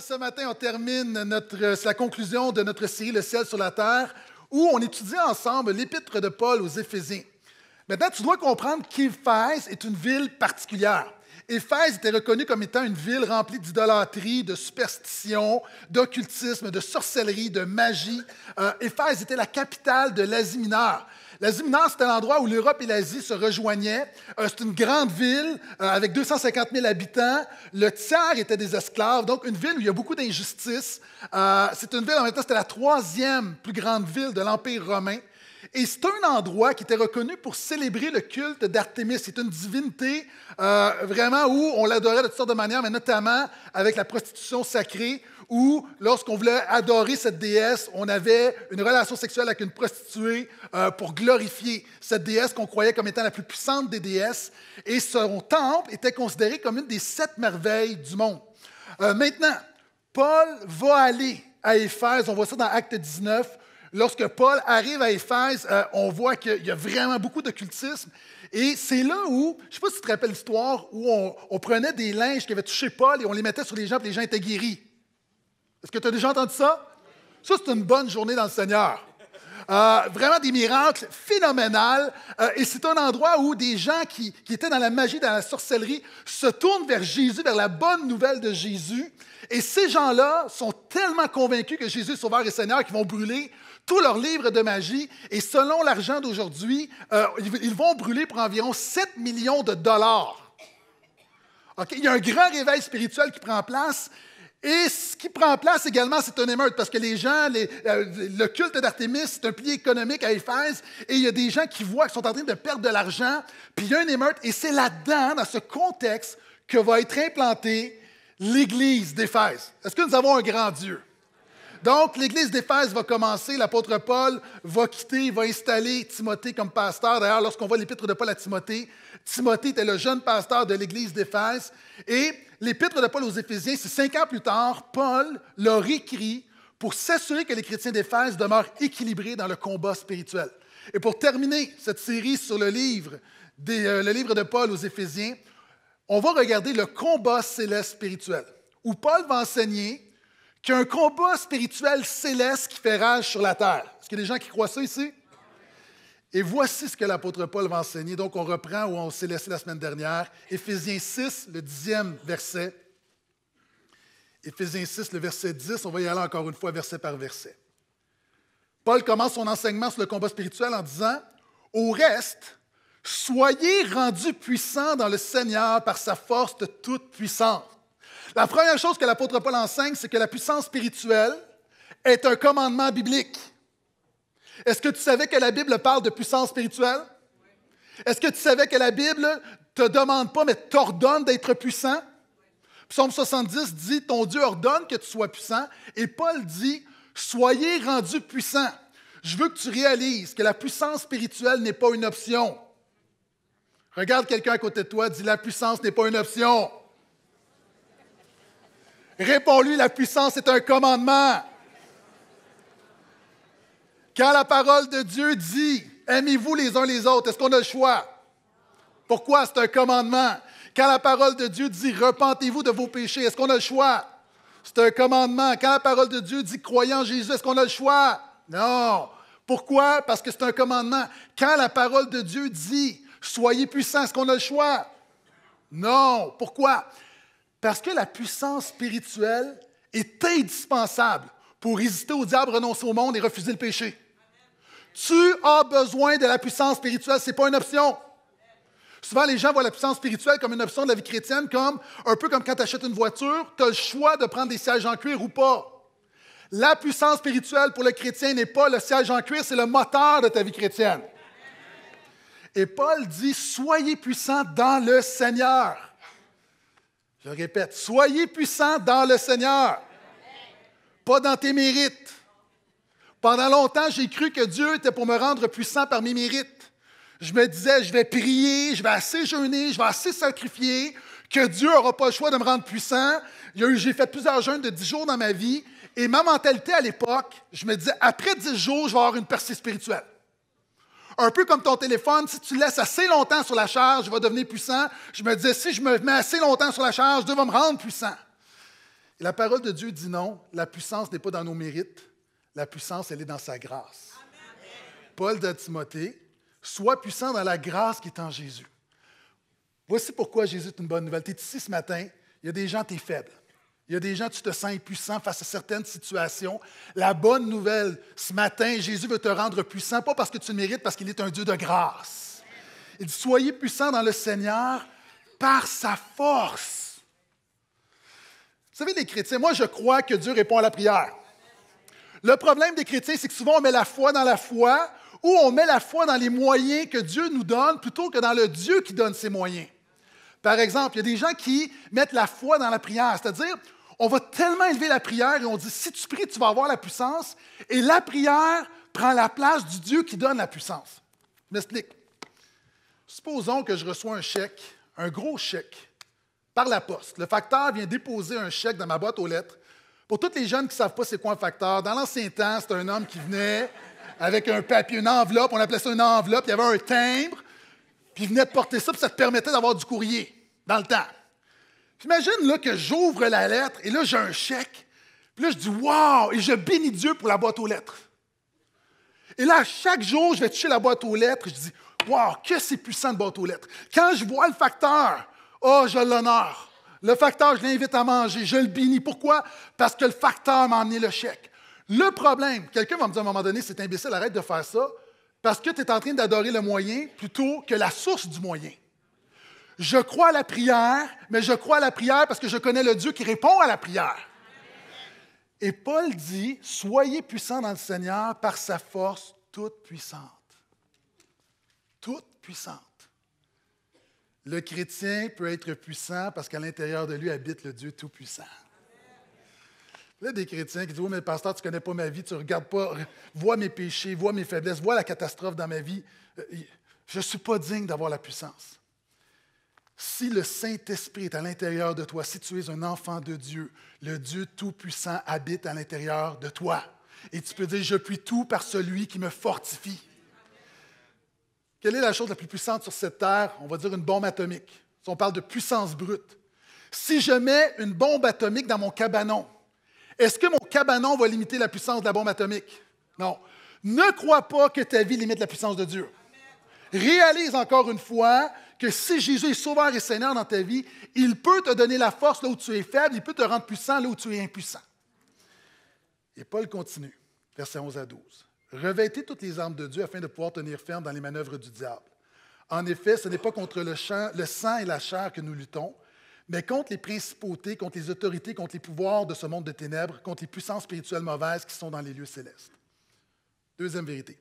ce matin, on termine euh, la conclusion de notre série Le ciel sur la terre, où on étudie ensemble l'épître de Paul aux Éphésiens. Maintenant, tu dois comprendre qu'Éphèse est une ville particulière. Éphèse était reconnue comme étant une ville remplie d'idolâtrie, de superstition, d'occultisme, de sorcellerie, de magie. Euh, Éphèse était la capitale de l'Asie mineure. L'Asie mineure, c'était l'endroit où l'Europe et l'Asie se rejoignaient. Euh, c'est une grande ville euh, avec 250 000 habitants. Le tiers était des esclaves, donc une ville où il y a beaucoup d'injustices. Euh, c'est une ville, en même temps, c'était la troisième plus grande ville de l'Empire romain. Et c'est un endroit qui était reconnu pour célébrer le culte d'Artémis. C'est une divinité vraiment où on l'adorait de toutes sortes de manières, mais notamment avec la prostitution sacrée où lorsqu'on voulait adorer cette déesse, on avait une relation sexuelle avec une prostituée euh, pour glorifier cette déesse qu'on croyait comme étant la plus puissante des déesses, et son temple était considéré comme une des sept merveilles du monde. Euh, maintenant, Paul va aller à Éphèse, on voit ça dans Acte 19. Lorsque Paul arrive à Éphèse, euh, on voit qu'il y a vraiment beaucoup d'occultisme. Et c'est là où, je ne sais pas si tu te rappelles l'histoire, où on, prenait des linges qui avaient touché Paul et on les mettait sur les gens et les gens étaient guéris. Est-ce que tu as déjà entendu ça? Ça, c'est une bonne journée dans le Seigneur. Euh, vraiment des miracles phénoménales euh, et c'est un endroit où des gens qui, étaient dans la magie, dans la sorcellerie, se tournent vers Jésus, vers la bonne nouvelle de Jésus. Et ces gens-là sont tellement convaincus que Jésus est Sauveur et Seigneur qu'ils vont brûler tous leurs livres de magie. Et selon l'argent d'aujourd'hui, euh, ils vont brûler pour environ 7 millions de dollars. Il y a un grand réveil spirituel qui prend place. Et ce qui prend place également, c'est un émeute, parce que les gens, euh, le culte d'Artémis, c'est un pilier économique à Éphèse, et il y a des gens qui voient qu'ils sont en train de perdre de l'argent, puis il y a une émeute, et c'est là-dedans, dans ce contexte, que va être implantée l'Église d'Éphèse. Est-ce que nous avons un grand Dieu? Donc, l'Église d'Éphèse va commencer, l'apôtre Paul va quitter, va installer Timothée comme pasteur. D'ailleurs, lorsqu'on voit l'épître de Paul à Timothée, Timothée était le jeune pasteur de l'Église d'Éphèse. Et l'épître de Paul aux Éphésiens, c'est cinq ans plus tard, Paul leur écrit pour s'assurer que les chrétiens d'Éphèse demeurent équilibrés dans le combat spirituel. Et pour terminer cette série sur le livre, euh, de Paul aux Éphésiens, on va regarder le combat céleste spirituel, où Paul va enseigner qu'il y a un combat spirituel céleste qui fait rage sur la terre. Est-ce qu'il y a des gens qui croient ça ici? Et voici ce que l'apôtre Paul va enseigner. Donc, on reprend où on s'est laissé la semaine dernière. Éphésiens 6, le dixième verset. Éphésiens 6, le verset 10. On va y aller encore une fois verset par verset. Paul commence son enseignement sur le combat spirituel en disant Au reste, soyez rendus puissants dans le Seigneur par sa force de toute puissance. La première chose que l'apôtre Paul enseigne, c'est que la puissance spirituelle est un commandement biblique. Est-ce que tu savais que la Bible parle de puissance spirituelle? Est-ce que tu savais que la Bible te demande pas, mais t'ordonne d'être puissant? Psaume 70 dit, ton Dieu ordonne que tu sois puissant. Et Paul dit, soyez rendu puissant. » Je veux que tu réalises que la puissance spirituelle n'est pas une option. Regarde quelqu'un à côté de toi, dis, la puissance n'est pas une option. Réponds-lui, la puissance est un commandement. Quand la parole de Dieu dit Aimez-vous les uns les autres, est-ce qu'on a le choix? Pourquoi? C'est un commandement. Quand la parole de Dieu dit Repentez-vous de vos péchés, est-ce qu'on a le choix? C'est un commandement. Quand la parole de Dieu dit Croyez en Jésus, est-ce qu'on a le choix? Non. Pourquoi? Parce que c'est un commandement. Quand la parole de Dieu dit Soyez puissants, est-ce qu'on a le choix? Non. Pourquoi? Parce que la puissance spirituelle est indispensable pour résister au diable, renoncer au monde et refuser le péché. Tu as besoin de la puissance spirituelle, ce n'est pas une option. Souvent, les gens voient la puissance spirituelle comme une option de la vie chrétienne, comme un peu comme quand tu achètes une voiture, tu as le choix de prendre des sièges en cuir ou pas. La puissance spirituelle pour le chrétien n'est pas le siège en cuir, c'est le moteur de ta vie chrétienne. Et Paul dit Soyez puissant dans le Seigneur. Je répète, soyez puissant dans le Seigneur. Pas dans tes mérites, pendant longtemps, j'ai cru que Dieu était pour me rendre puissant par mes mérites. Je me disais, je vais prier, je vais assez jeûner, je vais assez sacrifier, que Dieu n'aura pas le choix de me rendre puissant. J'ai fait plusieurs jeûnes de dix jours dans ma vie. Et ma mentalité à l'époque, je me disais, après dix jours, je vais avoir une percée spirituelle. Un peu comme ton téléphone, si tu le laisses assez longtemps sur la charge, je va devenir puissant. Je me disais, si je me mets assez longtemps sur la charge, Dieu va me rendre puissant. Et la parole de Dieu dit non, la puissance n'est pas dans nos mérites, la puissance, elle est dans sa grâce. Paul de Timothée, sois puissant dans la grâce qui est en Jésus. Voici pourquoi Jésus est une bonne nouvelle. Tu es ici ce matin, il y a des gens, tu es faible. Il y a des gens, tu te sens impuissant face à certaines situations. La bonne nouvelle, ce matin, Jésus veut te rendre puissant, pas parce que tu le mérites, parce qu'il est un Dieu de grâce. Il dit, soyez puissant dans le Seigneur par sa force. Vous savez, les chrétiens, moi, je crois que Dieu répond à la prière. Le problème des chrétiens, c'est que souvent on met la foi dans la foi ou on met la foi dans les moyens que Dieu nous donne plutôt que dans le Dieu qui donne ses moyens. Par exemple, il y a des gens qui mettent la foi dans la prière, c'est-à-dire on va tellement élever la prière et on dit si tu pries, tu vas avoir la puissance et la prière prend la place du Dieu qui donne la puissance. Je m'explique. Supposons que je reçois un chèque, un gros chèque, par la poste. Le facteur vient déposer un chèque dans ma boîte aux lettres pour tous les jeunes qui ne savent pas c'est quoi un facteur, dans l'ancien temps, c'était un homme qui venait avec un papier, une enveloppe, on appelait ça une enveloppe, il y avait un timbre, puis il venait de porter ça, puis ça te permettait d'avoir du courrier dans le temps. J'imagine là que j'ouvre la lettre et là j'ai un chèque, puis là je dis Wow! Et je bénis Dieu pour la boîte aux lettres. Et là, chaque jour, je vais toucher la boîte aux lettres, je dis Wow, que c'est puissant de boîte aux lettres. Quand je vois le facteur, oh, je l'honore. Le facteur, je l'invite à manger, je le bénis. Pourquoi? Parce que le facteur m'a emmené le chèque. Le problème, quelqu'un va me dire à un moment donné, c'est imbécile, arrête de faire ça, parce que tu es en train d'adorer le moyen plutôt que la source du moyen. Je crois à la prière, mais je crois à la prière parce que je connais le Dieu qui répond à la prière. Et Paul dit, soyez puissants dans le Seigneur par sa force toute puissante. Toute puissante. Le chrétien peut être puissant parce qu'à l'intérieur de lui habite le Dieu Tout-Puissant. Là, des chrétiens qui disent Oui, mais pasteur, tu ne connais pas ma vie, tu ne regardes pas, vois mes péchés, vois mes faiblesses, vois la catastrophe dans ma vie. Euh, je ne suis pas digne d'avoir la puissance. Si le Saint-Esprit est à l'intérieur de toi, si tu es un enfant de Dieu, le Dieu Tout-Puissant habite à l'intérieur de toi. Et tu peux dire Je puis tout par celui qui me fortifie. Quelle est la chose la plus puissante sur cette terre? On va dire une bombe atomique. on parle de puissance brute. Si je mets une bombe atomique dans mon cabanon, est-ce que mon cabanon va limiter la puissance de la bombe atomique? Non. Ne crois pas que ta vie limite la puissance de Dieu. Réalise encore une fois que si Jésus est sauveur et Seigneur dans ta vie, il peut te donner la force là où tu es faible, il peut te rendre puissant là où tu es impuissant. Et Paul continue, verset 11 à 12. Revêtez toutes les armes de Dieu afin de pouvoir tenir ferme dans les manœuvres du diable. En effet, ce n'est pas contre le, champ, le sang et la chair que nous luttons, mais contre les principautés, contre les autorités, contre les pouvoirs de ce monde de ténèbres, contre les puissances spirituelles mauvaises qui sont dans les lieux célestes. Deuxième vérité.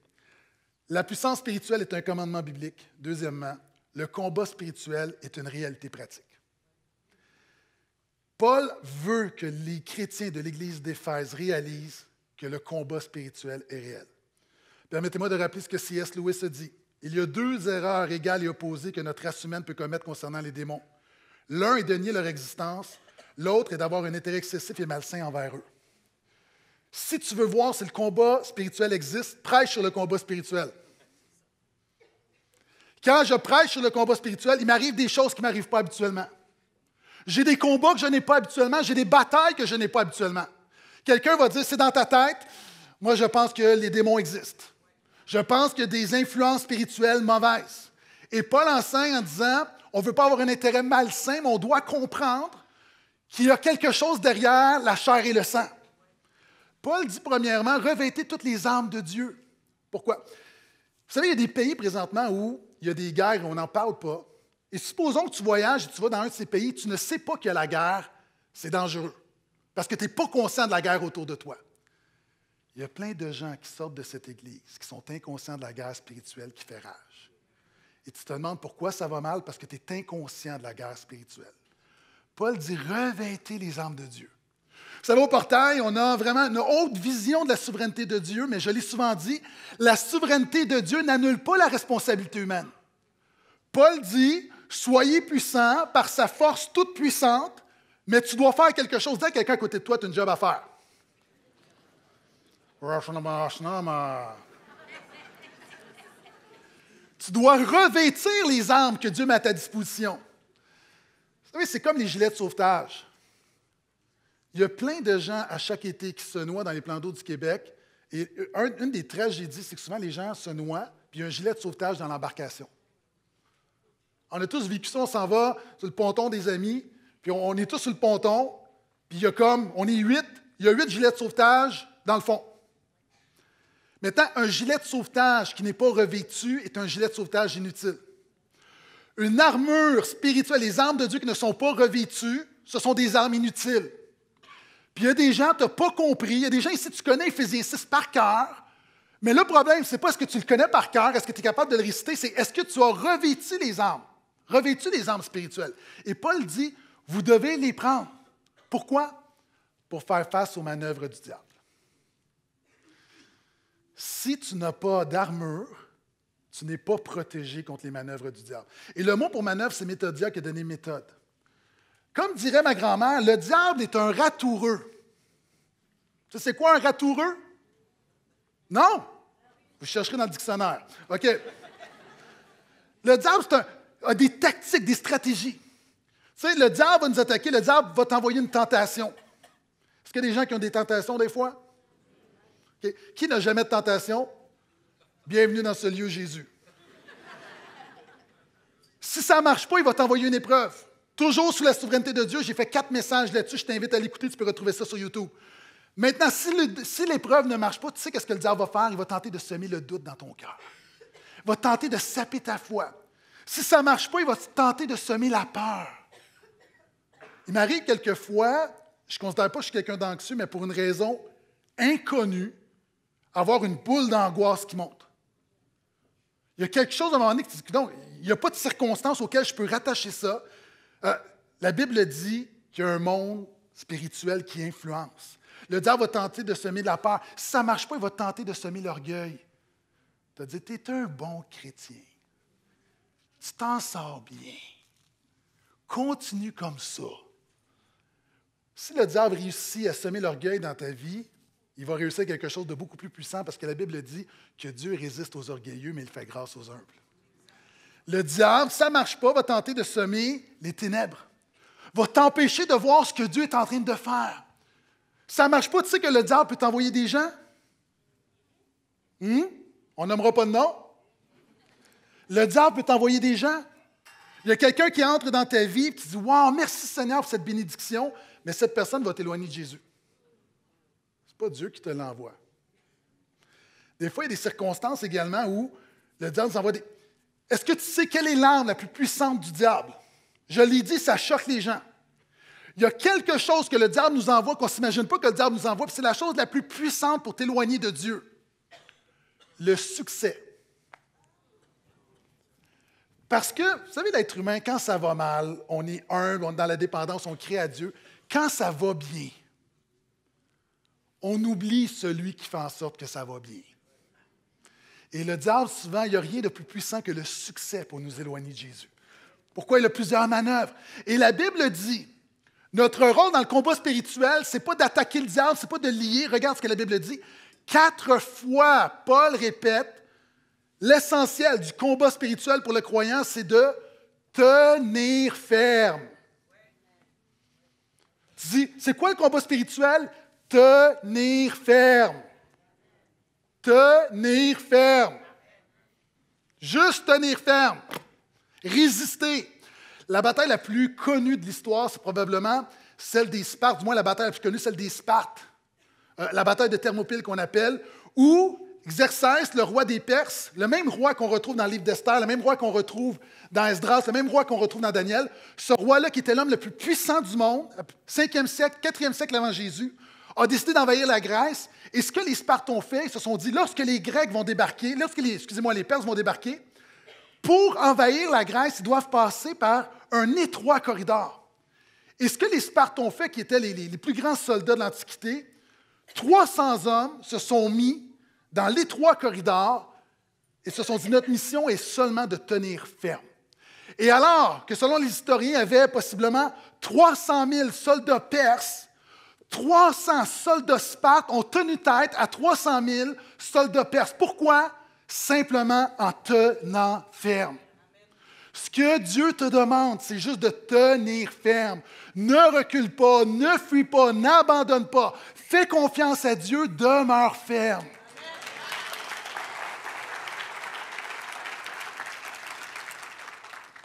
La puissance spirituelle est un commandement biblique. Deuxièmement, le combat spirituel est une réalité pratique. Paul veut que les chrétiens de l'Église d'Éphèse réalisent que le combat spirituel est réel. Permettez-moi de rappeler ce que C.S. Lewis a dit. Il y a deux erreurs égales et opposées que notre race humaine peut commettre concernant les démons. L'un est de nier leur existence, l'autre est d'avoir un intérêt excessif et malsain envers eux. Si tu veux voir si le combat spirituel existe, prêche sur le combat spirituel. Quand je prêche sur le combat spirituel, il m'arrive des choses qui ne m'arrivent pas habituellement. J'ai des combats que je n'ai pas habituellement, j'ai des batailles que je n'ai pas habituellement. Quelqu'un va dire, c'est dans ta tête, moi je pense que les démons existent. Je pense qu'il y a des influences spirituelles mauvaises. Et Paul enseigne en disant, on ne veut pas avoir un intérêt malsain, mais on doit comprendre qu'il y a quelque chose derrière la chair et le sang. Paul dit premièrement, revêtez toutes les armes de Dieu. Pourquoi? Vous savez, il y a des pays présentement où il y a des guerres et on n'en parle pas. Et supposons que tu voyages et tu vas dans un de ces pays, tu ne sais pas qu'il y a la guerre, c'est dangereux. Parce que tu n'es pas conscient de la guerre autour de toi. Il y a plein de gens qui sortent de cette Église, qui sont inconscients de la guerre spirituelle qui fait rage. Et tu te demandes pourquoi ça va mal, parce que tu es inconscient de la guerre spirituelle. Paul dit revêtez les armes de Dieu. Ça va au portail, on a vraiment une haute vision de la souveraineté de Dieu, mais je l'ai souvent dit, la souveraineté de Dieu n'annule pas la responsabilité humaine. Paul dit, soyez puissant par sa force toute puissante, mais tu dois faire quelque chose. Dès que quelqu'un à côté de toi, tu as une job à faire tu dois revêtir les armes que Dieu met à ta disposition. Vous c'est comme les gilets de sauvetage. Il y a plein de gens à chaque été qui se noient dans les plans d'eau du Québec. Et une des tragédies, c'est que souvent les gens se noient, puis il y a un gilet de sauvetage dans l'embarcation. On a tous vécu ça, on s'en va sur le ponton des amis, puis on est tous sur le ponton, puis il y a comme, on est huit, il y a huit gilets de sauvetage dans le fond. Maintenant, un gilet de sauvetage qui n'est pas revêtu est un gilet de sauvetage inutile. Une armure spirituelle, les armes de Dieu qui ne sont pas revêtues, ce sont des armes inutiles. Puis il y a des gens, tu n'as pas compris, il y a des gens ici, tu connais Ephésiens 6 par cœur, mais le problème, ce n'est pas est-ce que tu le connais par cœur, est-ce que tu es capable de le réciter, c'est est-ce que tu as revêtu les armes, revêtu les armes spirituelles. Et Paul dit, vous devez les prendre. Pourquoi? Pour faire face aux manœuvres du diable si tu n'as pas d'armure, tu n'es pas protégé contre les manœuvres du diable. Et le mot pour manœuvre, c'est méthodia qui a donné méthode. Comme dirait ma grand-mère, le diable est un ratoureux. Tu sais, c'est quoi un ratoureux? Non? Vous chercherez dans le dictionnaire. OK. Le diable, un, a des tactiques, des stratégies. Tu sais, le diable va nous attaquer, le diable va t'envoyer une tentation. Est-ce qu'il y a des gens qui ont des tentations des fois? Qui n'a jamais de tentation? Bienvenue dans ce lieu, Jésus. Si ça ne marche pas, il va t'envoyer une épreuve. Toujours sous la souveraineté de Dieu, j'ai fait quatre messages là-dessus, je t'invite à l'écouter, tu peux retrouver ça sur YouTube. Maintenant, si l'épreuve ne marche pas, tu sais qu'est-ce que le diable va faire? Il va tenter de semer le doute dans ton cœur. Il va tenter de saper ta foi. Si ça ne marche pas, il va tenter de semer la peur. Il m'arrive quelquefois, je ne considère pas que je suis quelqu'un d'anxieux, mais pour une raison inconnue, avoir une boule d'angoisse qui monte. Il y a quelque chose à un moment donné que tu il n'y a pas de circonstance auxquelles je peux rattacher ça. Euh, la Bible dit qu'il y a un monde spirituel qui influence. Le diable va tenter de semer de la peur. Si ça ne marche pas, il va tenter de semer l'orgueil. Tu as dit, tu es un bon chrétien. Tu t'en sors bien. Continue comme ça. Si le diable réussit à semer l'orgueil dans ta vie, il va réussir quelque chose de beaucoup plus puissant parce que la Bible dit que Dieu résiste aux orgueilleux, mais il fait grâce aux humbles. Le diable, ça ne marche pas, va tenter de semer les ténèbres, va t'empêcher de voir ce que Dieu est en train de faire. Ça ne marche pas, tu sais que le diable peut t'envoyer des gens? Hmm? On n'aimera pas de nom. Le diable peut t'envoyer des gens. Il y a quelqu'un qui entre dans ta vie et qui dit Wow, merci Seigneur pour cette bénédiction, mais cette personne va t'éloigner de Jésus pas Dieu qui te l'envoie. Des fois, il y a des circonstances également où le diable nous envoie des. Est-ce que tu sais quelle est l'arme la plus puissante du diable? Je l'ai dit, ça choque les gens. Il y a quelque chose que le diable nous envoie qu'on ne s'imagine pas que le diable nous envoie, puis c'est la chose la plus puissante pour t'éloigner de Dieu. Le succès. Parce que, vous savez, l'être humain, quand ça va mal, on est humble, on est dans la dépendance, on crie à Dieu. Quand ça va bien, on oublie celui qui fait en sorte que ça va bien. Et le diable, souvent, il n'y a rien de plus puissant que le succès pour nous éloigner de Jésus. Pourquoi il a plusieurs manœuvres? Et la Bible dit, notre rôle dans le combat spirituel, c'est pas d'attaquer le diable, c'est pas de lier. Regarde ce que la Bible dit. Quatre fois, Paul répète, l'essentiel du combat spirituel pour le croyant, c'est de tenir ferme. Tu dis, c'est quoi le combat spirituel? tenir ferme. Tenir ferme. Juste tenir ferme. Résister. La bataille la plus connue de l'histoire, c'est probablement celle des Spartes, du moins la bataille la plus connue, celle des Spartes. Euh, la bataille de Thermopyles qu'on appelle, où Xerxès, le roi des Perses, le même roi qu'on retrouve dans le livre d'Esther, le même roi qu'on retrouve dans Esdras, le même roi qu'on retrouve dans Daniel, ce roi-là qui était l'homme le plus puissant du monde, 5e euh, siècle, 4e siècle avant Jésus, a décidé d'envahir la Grèce. Et ce que les Spartans ont fait, ils se sont dit, lorsque les Grecs vont débarquer, lorsque les, excusez-moi, les Perses vont débarquer, pour envahir la Grèce, ils doivent passer par un étroit corridor. Et ce que les Spartans ont fait, qui étaient les, les plus grands soldats de l'Antiquité, 300 hommes se sont mis dans l'étroit corridor et se sont dit, notre mission est seulement de tenir ferme. Et alors que, selon les historiens, il y avait possiblement 300 000 soldats perses 300 soldats spartes ont tenu tête à 300 000 soldats perses. Pourquoi? Simplement en tenant ferme. Ce que Dieu te demande, c'est juste de tenir ferme. Ne recule pas, ne fuis pas, n'abandonne pas. Fais confiance à Dieu, demeure ferme.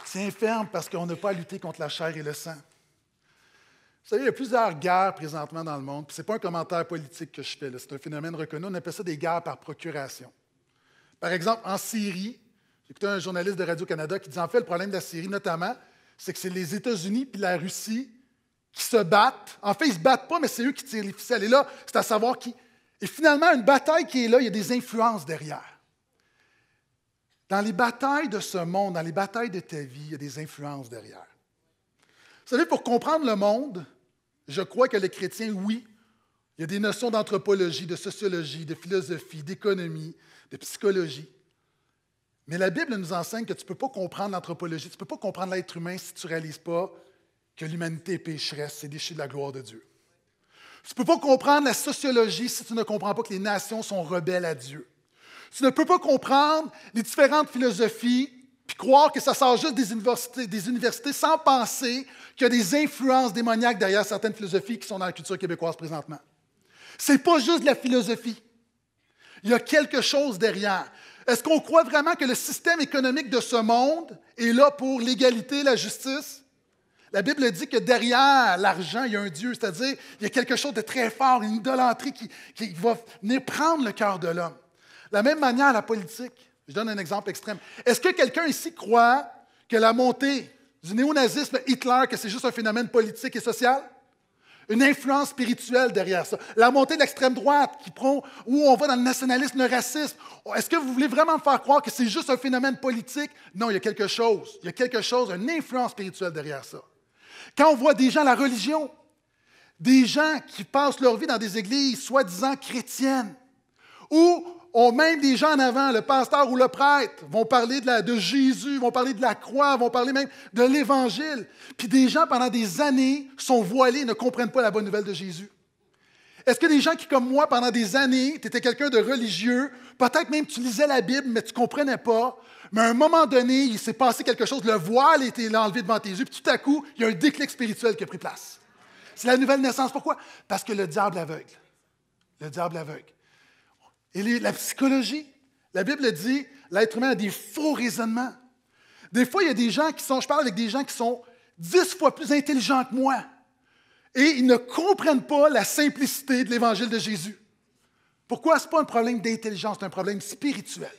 C'est Tiens ferme parce qu'on n'a pas à lutter contre la chair et le sang. Vous savez, il y a plusieurs guerres présentement dans le monde. Ce n'est pas un commentaire politique que je fais, c'est un phénomène reconnu. On appelle ça des guerres par procuration. Par exemple, en Syrie, j'écoutais un journaliste de Radio-Canada qui disait en fait, le problème de la Syrie, notamment, c'est que c'est les États-Unis et la Russie qui se battent. En fait, ils ne se battent pas, mais c'est eux qui tirent les ficelles. Et là, c'est à savoir qui. Et finalement, une bataille qui est là, il y a des influences derrière. Dans les batailles de ce monde, dans les batailles de ta vie, il y a des influences derrière. Vous savez, pour comprendre le monde, je crois que les chrétiens, oui, il y a des notions d'anthropologie, de sociologie, de philosophie, d'économie, de psychologie. Mais la Bible nous enseigne que tu ne peux pas comprendre l'anthropologie, tu ne peux pas comprendre l'être humain si tu ne réalises pas que l'humanité est pécheresse c'est déchue de la gloire de Dieu. Tu ne peux pas comprendre la sociologie si tu ne comprends pas que les nations sont rebelles à Dieu. Tu ne peux pas comprendre les différentes philosophies puis croire que ça sort juste des universités, des universités sans penser qu'il y a des influences démoniaques derrière certaines philosophies qui sont dans la culture québécoise présentement. C'est pas juste de la philosophie. Il y a quelque chose derrière. Est-ce qu'on croit vraiment que le système économique de ce monde est là pour l'égalité, la justice? La Bible dit que derrière l'argent, il y a un Dieu, c'est-à-dire il y a quelque chose de très fort, une idolâtrie qui, qui va venir prendre le cœur de l'homme. De la même manière, la politique. Je donne un exemple extrême. Est-ce que quelqu'un ici croit que la montée du néonazisme Hitler, que c'est juste un phénomène politique et social? Une influence spirituelle derrière ça. La montée de l'extrême droite qui prend où on va dans le nationalisme, le racisme. Est-ce que vous voulez vraiment me faire croire que c'est juste un phénomène politique? Non, il y a quelque chose. Il y a quelque chose, une influence spirituelle derrière ça. Quand on voit des gens, la religion, des gens qui passent leur vie dans des églises soi-disant chrétiennes, ou on, même des gens en avant, le pasteur ou le prêtre, vont parler de, Jésus, vont parler de la croix, vont parler même de l'Évangile. Puis des gens, pendant des années, sont voilés, ne comprennent pas la bonne nouvelle de Jésus. Est-ce que des gens qui, comme moi, pendant des années, tu étais quelqu'un de religieux, peut-être même tu lisais la Bible, mais tu ne comprenais pas, mais à un moment donné, il s'est passé quelque chose, le voile était été enlevé devant tes yeux, puis tout à coup, il y a un déclic spirituel qui a pris place. C'est la nouvelle naissance. Pourquoi? Parce que le diable aveugle. Le diable aveugle. Et la psychologie, la Bible dit, l'être humain a des faux raisonnements. Des fois, il y a des gens qui sont, je parle avec des gens qui sont dix fois plus intelligents que moi, et ils ne comprennent pas la simplicité de l'Évangile de Jésus. Pourquoi ce n'est pas un problème d'intelligence, c'est un problème spirituel.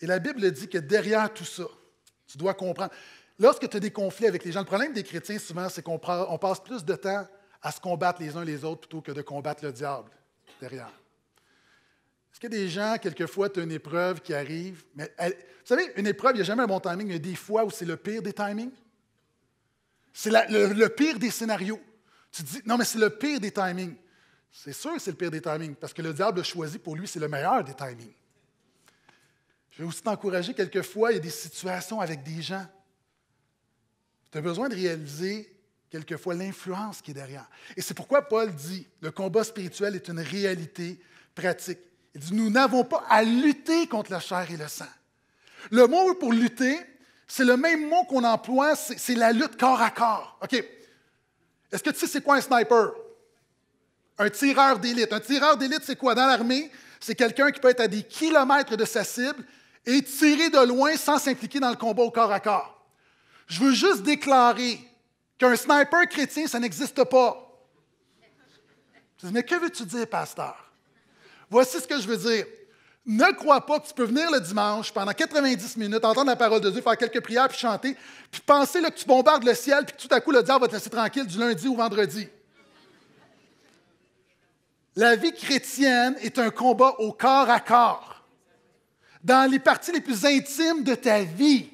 Et la Bible dit que derrière tout ça, tu dois comprendre. Lorsque tu as des conflits avec les gens, le problème des chrétiens, souvent, c'est qu'on passe plus de temps à se combattre les uns les autres plutôt que de combattre le diable derrière. Est-ce qu'il y a des gens, quelquefois, tu as une épreuve qui arrive, mais vous savez, une épreuve, il n'y a jamais un bon timing, il y a des fois où c'est le pire des timings. C'est le, pire des scénarios. Tu dis, non, mais c'est le pire des timings. C'est sûr que c'est le pire des timings, parce que le diable a choisi pour lui, c'est le meilleur des timings. Je vais aussi t'encourager, quelquefois, il y a des situations avec des gens. Tu as besoin de réaliser quelquefois l'influence qui est derrière. Et c'est pourquoi Paul dit, le combat spirituel est une réalité pratique. Il dit, nous n'avons pas à lutter contre la chair et le sang. Le mot pour lutter, c'est le même mot qu'on emploie, c'est la lutte corps à corps. OK. Est-ce que tu sais c'est quoi un sniper? Un tireur d'élite. Un tireur d'élite, c'est quoi? Dans l'armée, c'est quelqu'un qui peut être à des kilomètres de sa cible et tirer de loin sans s'impliquer dans le combat au corps à corps. Je veux juste déclarer qu'un sniper chrétien, ça n'existe pas. Je dis, mais que veux-tu dire, pasteur? Voici ce que je veux dire. Ne crois pas que tu peux venir le dimanche pendant 90 minutes, entendre la parole de Dieu, faire quelques prières, puis chanter, puis penser que tu bombardes le ciel, puis que tout à coup le diable va te laisser tranquille du lundi au vendredi. La vie chrétienne est un combat au corps à corps, dans les parties les plus intimes de ta vie.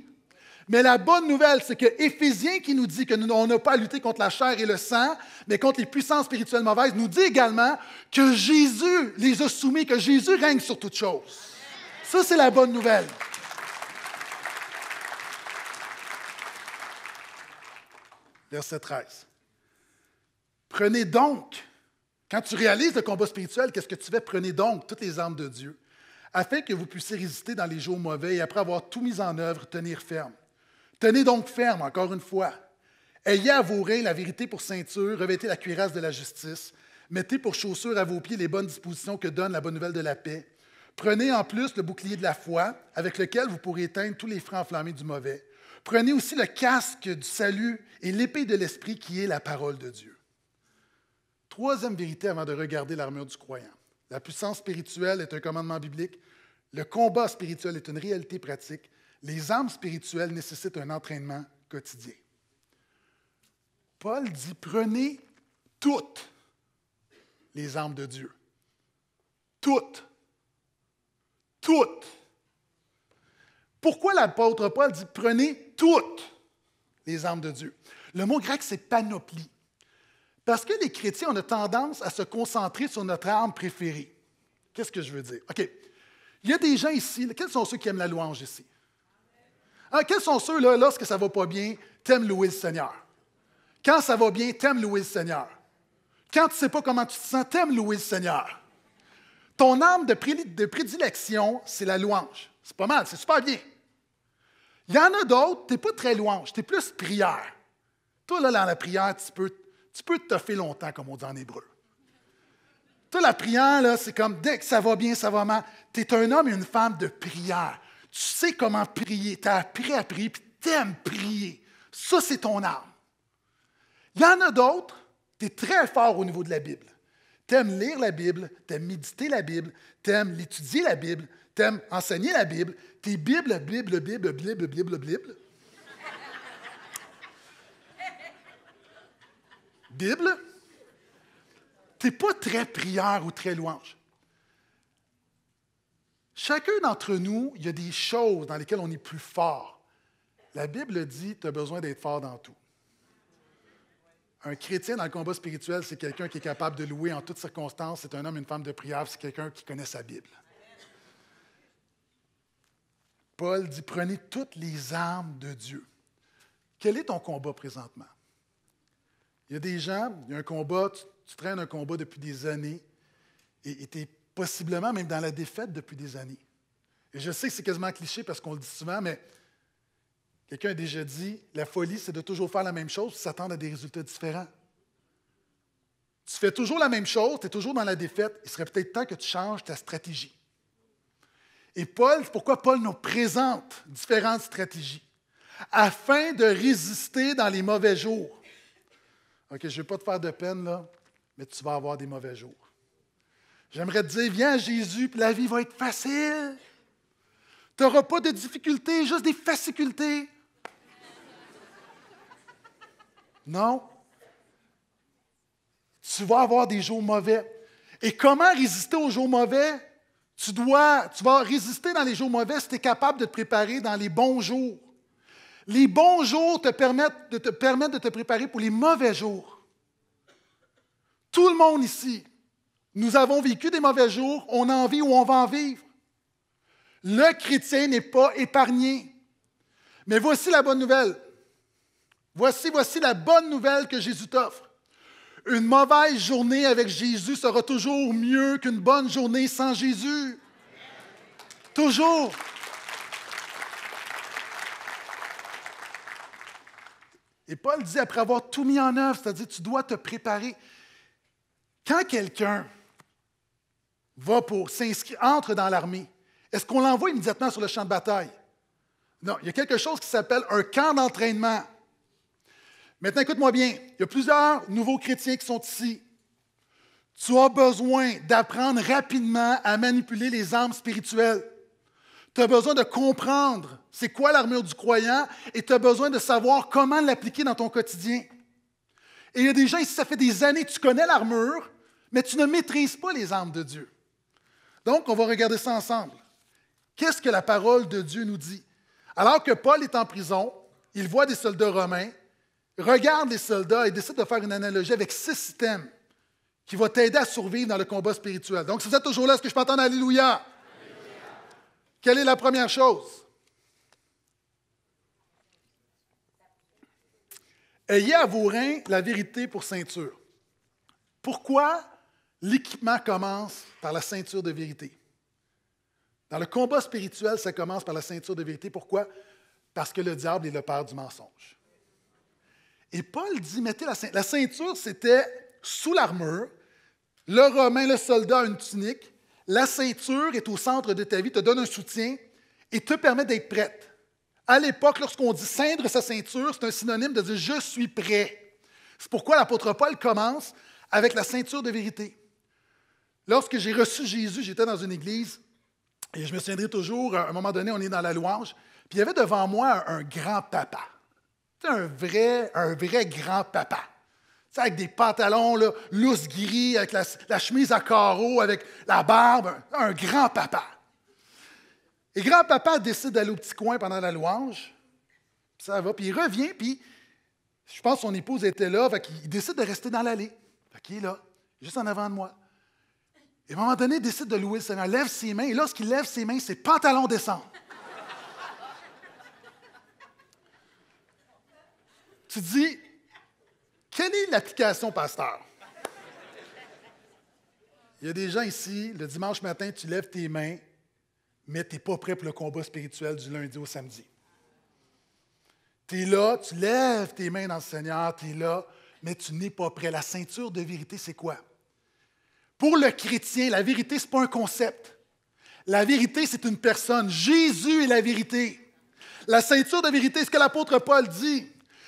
Mais la bonne nouvelle, c'est que Éphésiens qui nous dit que nous n'a pas à lutter contre la chair et le sang, mais contre les puissances spirituelles mauvaises, nous dit également que Jésus les a soumis, que Jésus règne sur toutes choses. Ça, c'est la bonne nouvelle. Verset 13. Prenez donc, quand tu réalises le combat spirituel, qu'est-ce que tu fais? Prenez donc toutes les armes de Dieu, afin que vous puissiez résister dans les jours mauvais et après avoir tout mis en œuvre, tenir ferme. Tenez donc ferme, encore une fois. Ayez à vos reins la vérité pour ceinture, revêtez la cuirasse de la justice, mettez pour chaussures à vos pieds les bonnes dispositions que donne la bonne nouvelle de la paix. Prenez en plus le bouclier de la foi, avec lequel vous pourrez éteindre tous les freins enflammés du mauvais. Prenez aussi le casque du salut et l'épée de l'esprit qui est la parole de Dieu. Troisième vérité avant de regarder l'armure du croyant. La puissance spirituelle est un commandement biblique. Le combat spirituel est une réalité pratique. Les armes spirituelles nécessitent un entraînement quotidien. Paul dit, prenez toutes les armes de Dieu. Toutes. Toutes. Pourquoi l'apôtre Paul dit, prenez toutes les armes de Dieu? Le mot grec, c'est panoplie. Parce que les chrétiens, ont tendance à se concentrer sur notre arme préférée. Qu'est-ce que je veux dire? OK. Il y a des gens ici, quels sont ceux qui aiment la louange ici? Ah, quels sont ceux, là, lorsque ça ne va pas bien, t'aimes louer le Seigneur? Quand ça va bien, t'aimes louer le Seigneur. Quand tu ne sais pas comment tu te sens, t'aimes louer le Seigneur. Ton âme de, prédilection, c'est la louange. C'est pas mal, c'est super bien. Il y en a d'autres, tu n'es pas très louange, tu es plus prière. Toi, là, dans la prière, tu peux, te faire longtemps, comme on dit en hébreu. Toi, la prière, là, c'est comme dès que ça va bien, ça va mal. Tu es un homme et une femme de prière. Tu sais comment prier. Tu as appris à prier, puis t'aimes prier. Ça, c'est ton âme. Il y en a d'autres, tu es très fort au niveau de la Bible. Tu lire la Bible, tu méditer la Bible, tu aimes l'étudier la Bible, tu enseigner la Bible. T'es Bible, Bible, Bible, Bible, Bible, Bible. Bible. T'es pas très prière ou très louange. Chacun d'entre nous, il y a des choses dans lesquelles on est plus fort. La Bible dit, tu as besoin d'être fort dans tout. Un chrétien dans le combat spirituel, c'est quelqu'un qui est capable de louer en toutes circonstances. C'est un homme, une femme de prière. C'est quelqu'un qui connaît sa Bible. Paul dit, prenez toutes les armes de Dieu. Quel est ton combat présentement? Il y a des gens, il y a un combat, tu, tu traînes un combat depuis des années et tu es possiblement même dans la défaite depuis des années. Et je sais que c'est quasiment cliché parce qu'on le dit souvent, mais quelqu'un a déjà dit, la folie, c'est de toujours faire la même chose et s'attendre à des résultats différents. Tu fais toujours la même chose, tu es toujours dans la défaite, il serait peut-être temps que tu changes ta stratégie. Et Paul, pourquoi Paul nous présente différentes stratégies? Afin de résister dans les mauvais jours. OK, je ne vais pas te faire de peine, là, mais tu vas avoir des mauvais jours. J'aimerais te dire, viens à Jésus, puis la vie va être facile. Tu n'auras pas de difficultés, juste des facilités. Non. Tu vas avoir des jours mauvais. Et comment résister aux jours mauvais? Tu, dois, tu vas résister dans les jours mauvais si tu es capable de te préparer dans les bons jours. Les bons jours te permettent de te, permettent de te préparer pour les mauvais jours. Tout le monde ici, nous avons vécu des mauvais jours, on en vit ou on va en vivre. Le chrétien n'est pas épargné. Mais voici la bonne nouvelle. Voici, voici la bonne nouvelle que Jésus t'offre. Une mauvaise journée avec Jésus sera toujours mieux qu'une bonne journée sans Jésus. Toujours. Et Paul dit, après avoir tout mis en œuvre, c'est-à-dire tu dois te préparer. Quand quelqu'un va pour s'inscrire, entre dans l'armée, est-ce qu'on l'envoie immédiatement sur le champ de bataille? Non, il y a quelque chose qui s'appelle un camp d'entraînement. Maintenant, écoute-moi bien, il y a plusieurs nouveaux chrétiens qui sont ici. Tu as besoin d'apprendre rapidement à manipuler les armes spirituelles. Tu as besoin de comprendre c'est quoi l'armure du croyant et tu as besoin de savoir comment l'appliquer dans ton quotidien. Et il y a des gens ici, ça fait des années tu connais l'armure, mais tu ne maîtrises pas les armes de Dieu. Donc, on va regarder ça ensemble. Qu'est-ce que la parole de Dieu nous dit? Alors que Paul est en prison, il voit des soldats romains, regarde les soldats et décide de faire une analogie avec six systèmes qui vont t'aider à survivre dans le combat spirituel. Donc, si vous êtes toujours là, ce que je peux entendre Alléluia? Alléluia. Quelle est la première chose? Ayez à vos reins la vérité pour ceinture. Pourquoi L'équipement commence par la ceinture de vérité. Dans le combat spirituel, ça commence par la ceinture de vérité. Pourquoi? Parce que le diable est le père du mensonge. Et Paul dit, mettez la ceinture. La ceinture, c'était sous l'armure. Le Romain, le soldat, a une tunique. La ceinture est au centre de ta vie, te donne un soutien et te permet d'être prête. À l'époque, lorsqu'on dit ceindre sa ceinture, c'est un synonyme de dire je suis prêt. C'est pourquoi l'apôtre Paul commence avec la ceinture de vérité. Lorsque j'ai reçu Jésus, j'étais dans une église, et je me souviendrai toujours, à un moment donné, on est dans la louange, puis il y avait devant moi un grand-papa. Un vrai, un vrai grand-papa. Avec des pantalons, là, lousses gris, avec la, chemise à carreaux, avec la barbe. Un grand-papa. Et grand-papa décide d'aller au petit coin pendant la louange. Ça va, puis il revient, puis je pense que son épouse était là, fait il décide de rester dans l'allée. il est là, juste en avant de moi. Et à un moment donné, décide de louer le Seigneur, lève ses mains, et lorsqu'il lève ses mains, ses pantalons descendent. tu dis, quelle est l'application, pasteur? Il y a des gens ici, le dimanche matin, tu lèves tes mains, mais tu n'es pas prêt pour le combat spirituel du lundi au samedi. Tu es là, tu lèves tes mains dans le Seigneur, tu es là, mais tu n'es pas prêt. La ceinture de vérité, c'est quoi? Pour le chrétien, la vérité, ce n'est pas un concept. La vérité, c'est une personne. Jésus est la vérité. La ceinture de vérité, ce que l'apôtre Paul dit,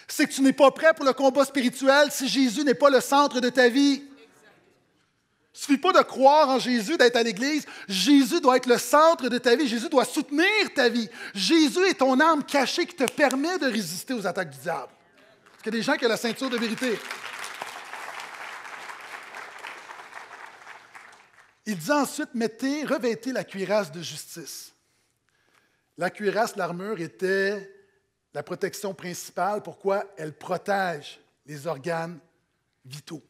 c'est que tu n'es pas prêt pour le combat spirituel si Jésus n'est pas le centre de ta vie. Il ne suffit pas de croire en Jésus, d'être à l'Église. Jésus doit être le centre de ta vie. Jésus doit soutenir ta vie. Jésus est ton âme cachée qui te permet de résister aux attaques du diable. Il y a des gens qui ont la ceinture de vérité. Il dit ensuite, mettez, revêtez la cuirasse de justice. La cuirasse, l'armure était la protection principale. Pourquoi? Elle protège les organes vitaux.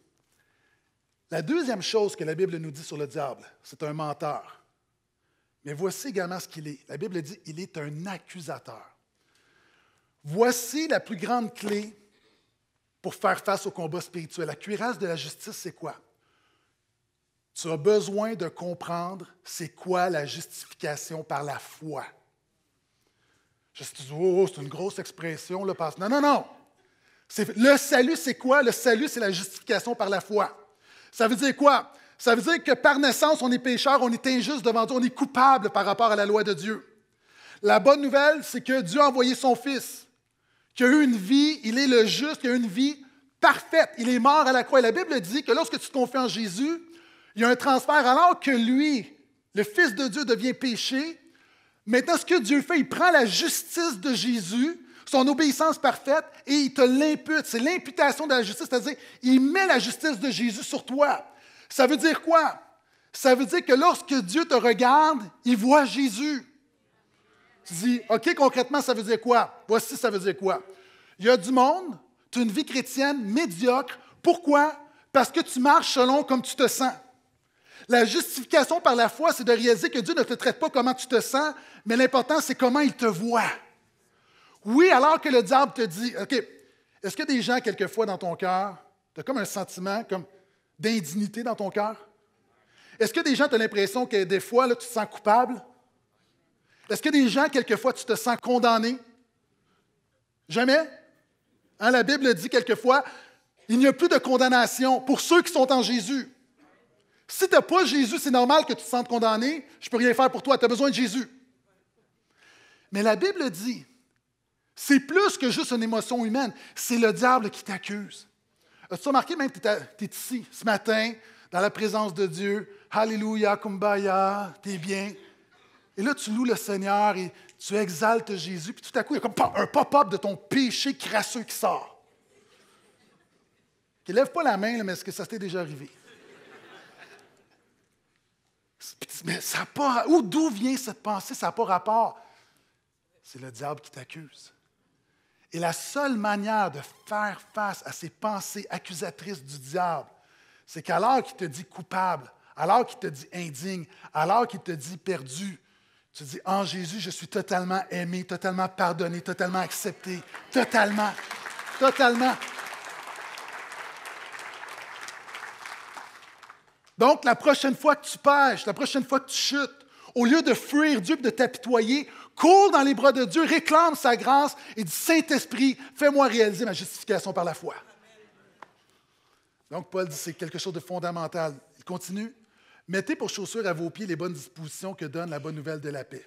La deuxième chose que la Bible nous dit sur le diable, c'est un menteur. Mais voici également ce qu'il est. La Bible dit, il est un accusateur. Voici la plus grande clé pour faire face au combat spirituel. La cuirasse de la justice, c'est quoi? Tu as besoin de comprendre c'est quoi la justification par la foi. Je dis, oh, oh, c'est une grosse expression, le passe. Non, non, non. Le salut, c'est quoi? Le salut, c'est la justification par la foi. Ça veut dire quoi? Ça veut dire que par naissance, on est pécheur, on est injuste devant Dieu, on est coupable par rapport à la loi de Dieu. La bonne nouvelle, c'est que Dieu a envoyé son Fils, qui a eu une vie, il est le juste, qui a eu une vie parfaite. Il est mort à la croix. Et la Bible dit que lorsque tu te confies en Jésus, il y a un transfert. Alors que lui, le Fils de Dieu, devient péché, maintenant, ce que Dieu fait, il prend la justice de Jésus, son obéissance parfaite, et il te l'impute. C'est l'imputation de la justice, c'est-à-dire, il met la justice de Jésus sur toi. Ça veut dire quoi? Ça veut dire que lorsque Dieu te regarde, il voit Jésus. Tu dis, OK, concrètement, ça veut dire quoi? Voici, ça veut dire quoi? Il y a du monde, tu as une vie chrétienne médiocre. Pourquoi? Parce que tu marches selon comme tu te sens. La justification par la foi, c'est de réaliser que Dieu ne te traite pas comment tu te sens, mais l'important, c'est comment il te voit. Oui, alors que le diable te dit, OK, est-ce que des gens, quelquefois, dans ton cœur, tu as comme un sentiment comme d'indignité dans ton cœur? Est-ce que des gens, tu as l'impression que des fois, là, tu te sens coupable? Est-ce que des gens, quelquefois, tu te sens condamné? Jamais? Hein, la Bible dit quelquefois, il n'y a plus de condamnation pour ceux qui sont en Jésus. Si tu n'as pas Jésus, c'est normal que tu te sentes condamné. Je ne peux rien faire pour toi. Tu as besoin de Jésus. Mais la Bible dit, c'est plus que juste une émotion humaine. C'est le diable qui t'accuse. As-tu remarqué, même tu es ici ce matin, dans la présence de Dieu. Alléluia, kumbaya, t'es bien. Et là, tu loues le Seigneur et tu exaltes Jésus. Puis tout à coup, il y a comme un pop-up de ton péché crasseux qui sort. Qui lève pas la main, mais est-ce que ça t'est déjà arrivé? Mais ça pas. D'où vient cette pensée? Ça n'a pas rapport. C'est le diable qui t'accuse. Et la seule manière de faire face à ces pensées accusatrices du diable, c'est qu'alors qu'il te dit coupable, alors qu'il te dit indigne, alors qu'il te dit perdu, tu dis En Jésus, je suis totalement aimé, totalement pardonné, totalement accepté, totalement, totalement. Donc, la prochaine fois que tu pêches, la prochaine fois que tu chutes, au lieu de fuir Dieu et de t'apitoyer, cours dans les bras de Dieu, réclame sa grâce et dis Saint-Esprit, fais-moi réaliser ma justification par la foi. Donc, Paul dit c'est quelque chose de fondamental. Il continue Mettez pour chaussures à vos pieds les bonnes dispositions que donne la bonne nouvelle de la paix.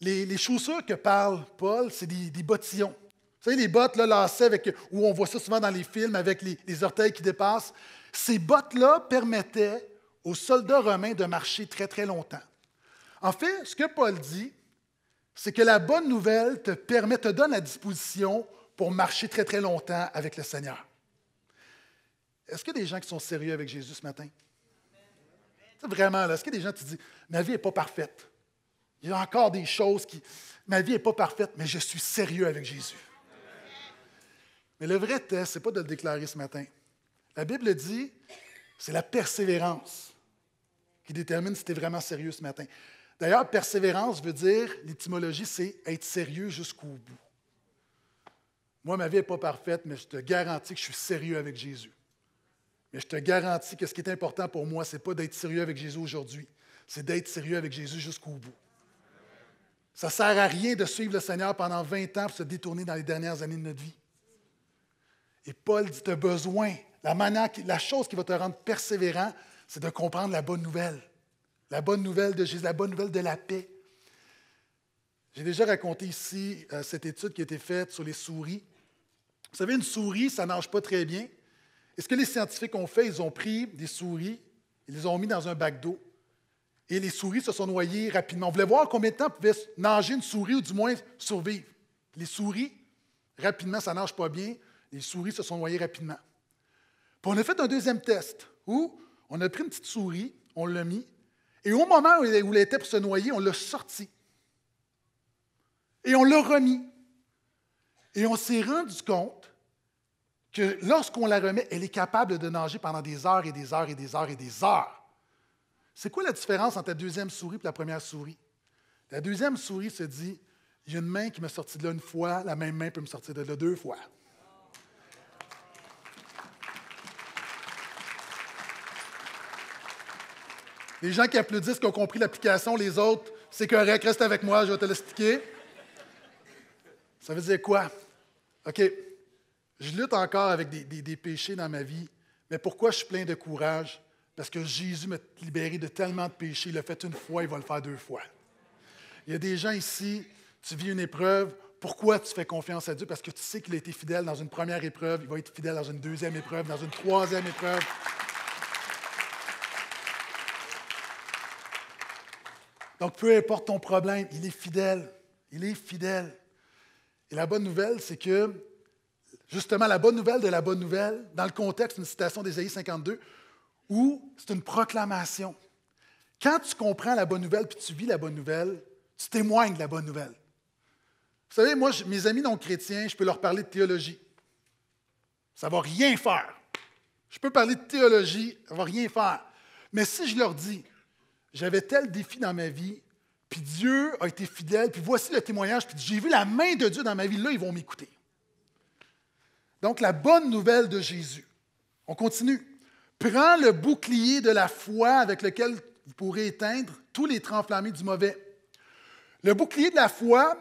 Les, chaussures que parle Paul, c'est des, bottillons. Vous savez, les bottes là, lacées, avec, où on voit ça souvent dans les films, avec les orteils qui dépassent. Ces bottes-là permettaient aux soldats romains de marcher très très longtemps. En fait, ce que Paul dit, c'est que la bonne nouvelle te permet, te donne à disposition pour marcher très très longtemps avec le Seigneur. Est-ce qu'il y a des gens qui sont sérieux avec Jésus ce matin? Vraiment, là, est-ce qu'il y a des gens qui disent, ma vie n'est pas parfaite? Il y a encore des choses qui... Ma vie n'est pas parfaite, mais je suis sérieux avec Jésus. Mais le vrai test, ce n'est pas de le déclarer ce matin. La Bible dit, c'est la persévérance qui détermine si tu es vraiment sérieux ce matin. D'ailleurs, persévérance veut dire, l'étymologie, c'est être sérieux jusqu'au bout. Moi, ma vie n'est pas parfaite, mais je te garantis que je suis sérieux avec Jésus. Mais je te garantis que ce qui est important pour moi, ce n'est pas d'être sérieux avec Jésus aujourd'hui, c'est d'être sérieux avec Jésus jusqu'au bout. Ça ne sert à rien de suivre le Seigneur pendant 20 ans pour se détourner dans les dernières années de notre vie. Et Paul dit, tu as besoin la, chose qui va te rendre persévérant, c'est de comprendre la bonne nouvelle. La bonne nouvelle de Jésus, la bonne nouvelle de la paix. J'ai déjà raconté ici euh, cette étude qui a été faite sur les souris. Vous savez, une souris, ça ne pas très bien. Et ce que les scientifiques ont fait, ils ont pris des souris, ils les ont mis dans un bac d'eau. Et les souris se sont noyées rapidement. On voulait voir combien de temps pouvait nager une souris ou du moins survivre. Les souris, rapidement, ça nage pas bien. Les souris se sont noyées rapidement on a fait un deuxième test où on a pris une petite souris, on l'a mis, et au moment où elle était pour se noyer, on l'a sorti. Et on l'a remis. Et on s'est rendu compte que lorsqu'on la remet, elle est capable de nager pendant des heures et des heures et des heures et des heures. C'est quoi la différence entre la deuxième souris et la première souris? La deuxième souris se dit, il y a une main qui m'a sorti de là une fois, la même main peut me sortir de là deux fois. Les gens qui applaudissent, qui ont compris l'application, les autres, c'est correct, reste avec moi, je vais te l'expliquer. Ça veut dire quoi? OK, je lutte encore avec des, péchés dans ma vie, mais pourquoi je suis plein de courage? Parce que Jésus m'a libéré de tellement de péchés. Il l'a fait une fois, il va le faire deux fois. Il y a des gens ici, tu vis une épreuve. Pourquoi tu fais confiance à Dieu? Parce que tu sais qu'il a été fidèle dans une première épreuve, il va être fidèle dans une deuxième épreuve, dans une troisième épreuve. Donc, peu importe ton problème, il est fidèle. Il est fidèle. Et la bonne nouvelle, c'est que, justement, la bonne nouvelle de la bonne nouvelle, dans le contexte d'une citation d'Ésaïe 52, où c'est une proclamation. Quand tu comprends la bonne nouvelle puis tu vis la bonne nouvelle, tu témoignes de la bonne nouvelle. Vous savez, moi, mes amis non chrétiens, je peux leur parler de théologie. Ça ne va rien faire. Je peux parler de théologie, ça ne va rien faire. Mais si je leur dis, j'avais tel défi dans ma vie, puis Dieu a été fidèle, puis voici le témoignage, puis j'ai vu la main de Dieu dans ma vie, là, ils vont m'écouter. Donc, la bonne nouvelle de Jésus. On continue. Prends le bouclier de la foi avec lequel vous pourrez éteindre tous les transflammés du mauvais. Le bouclier de la foi,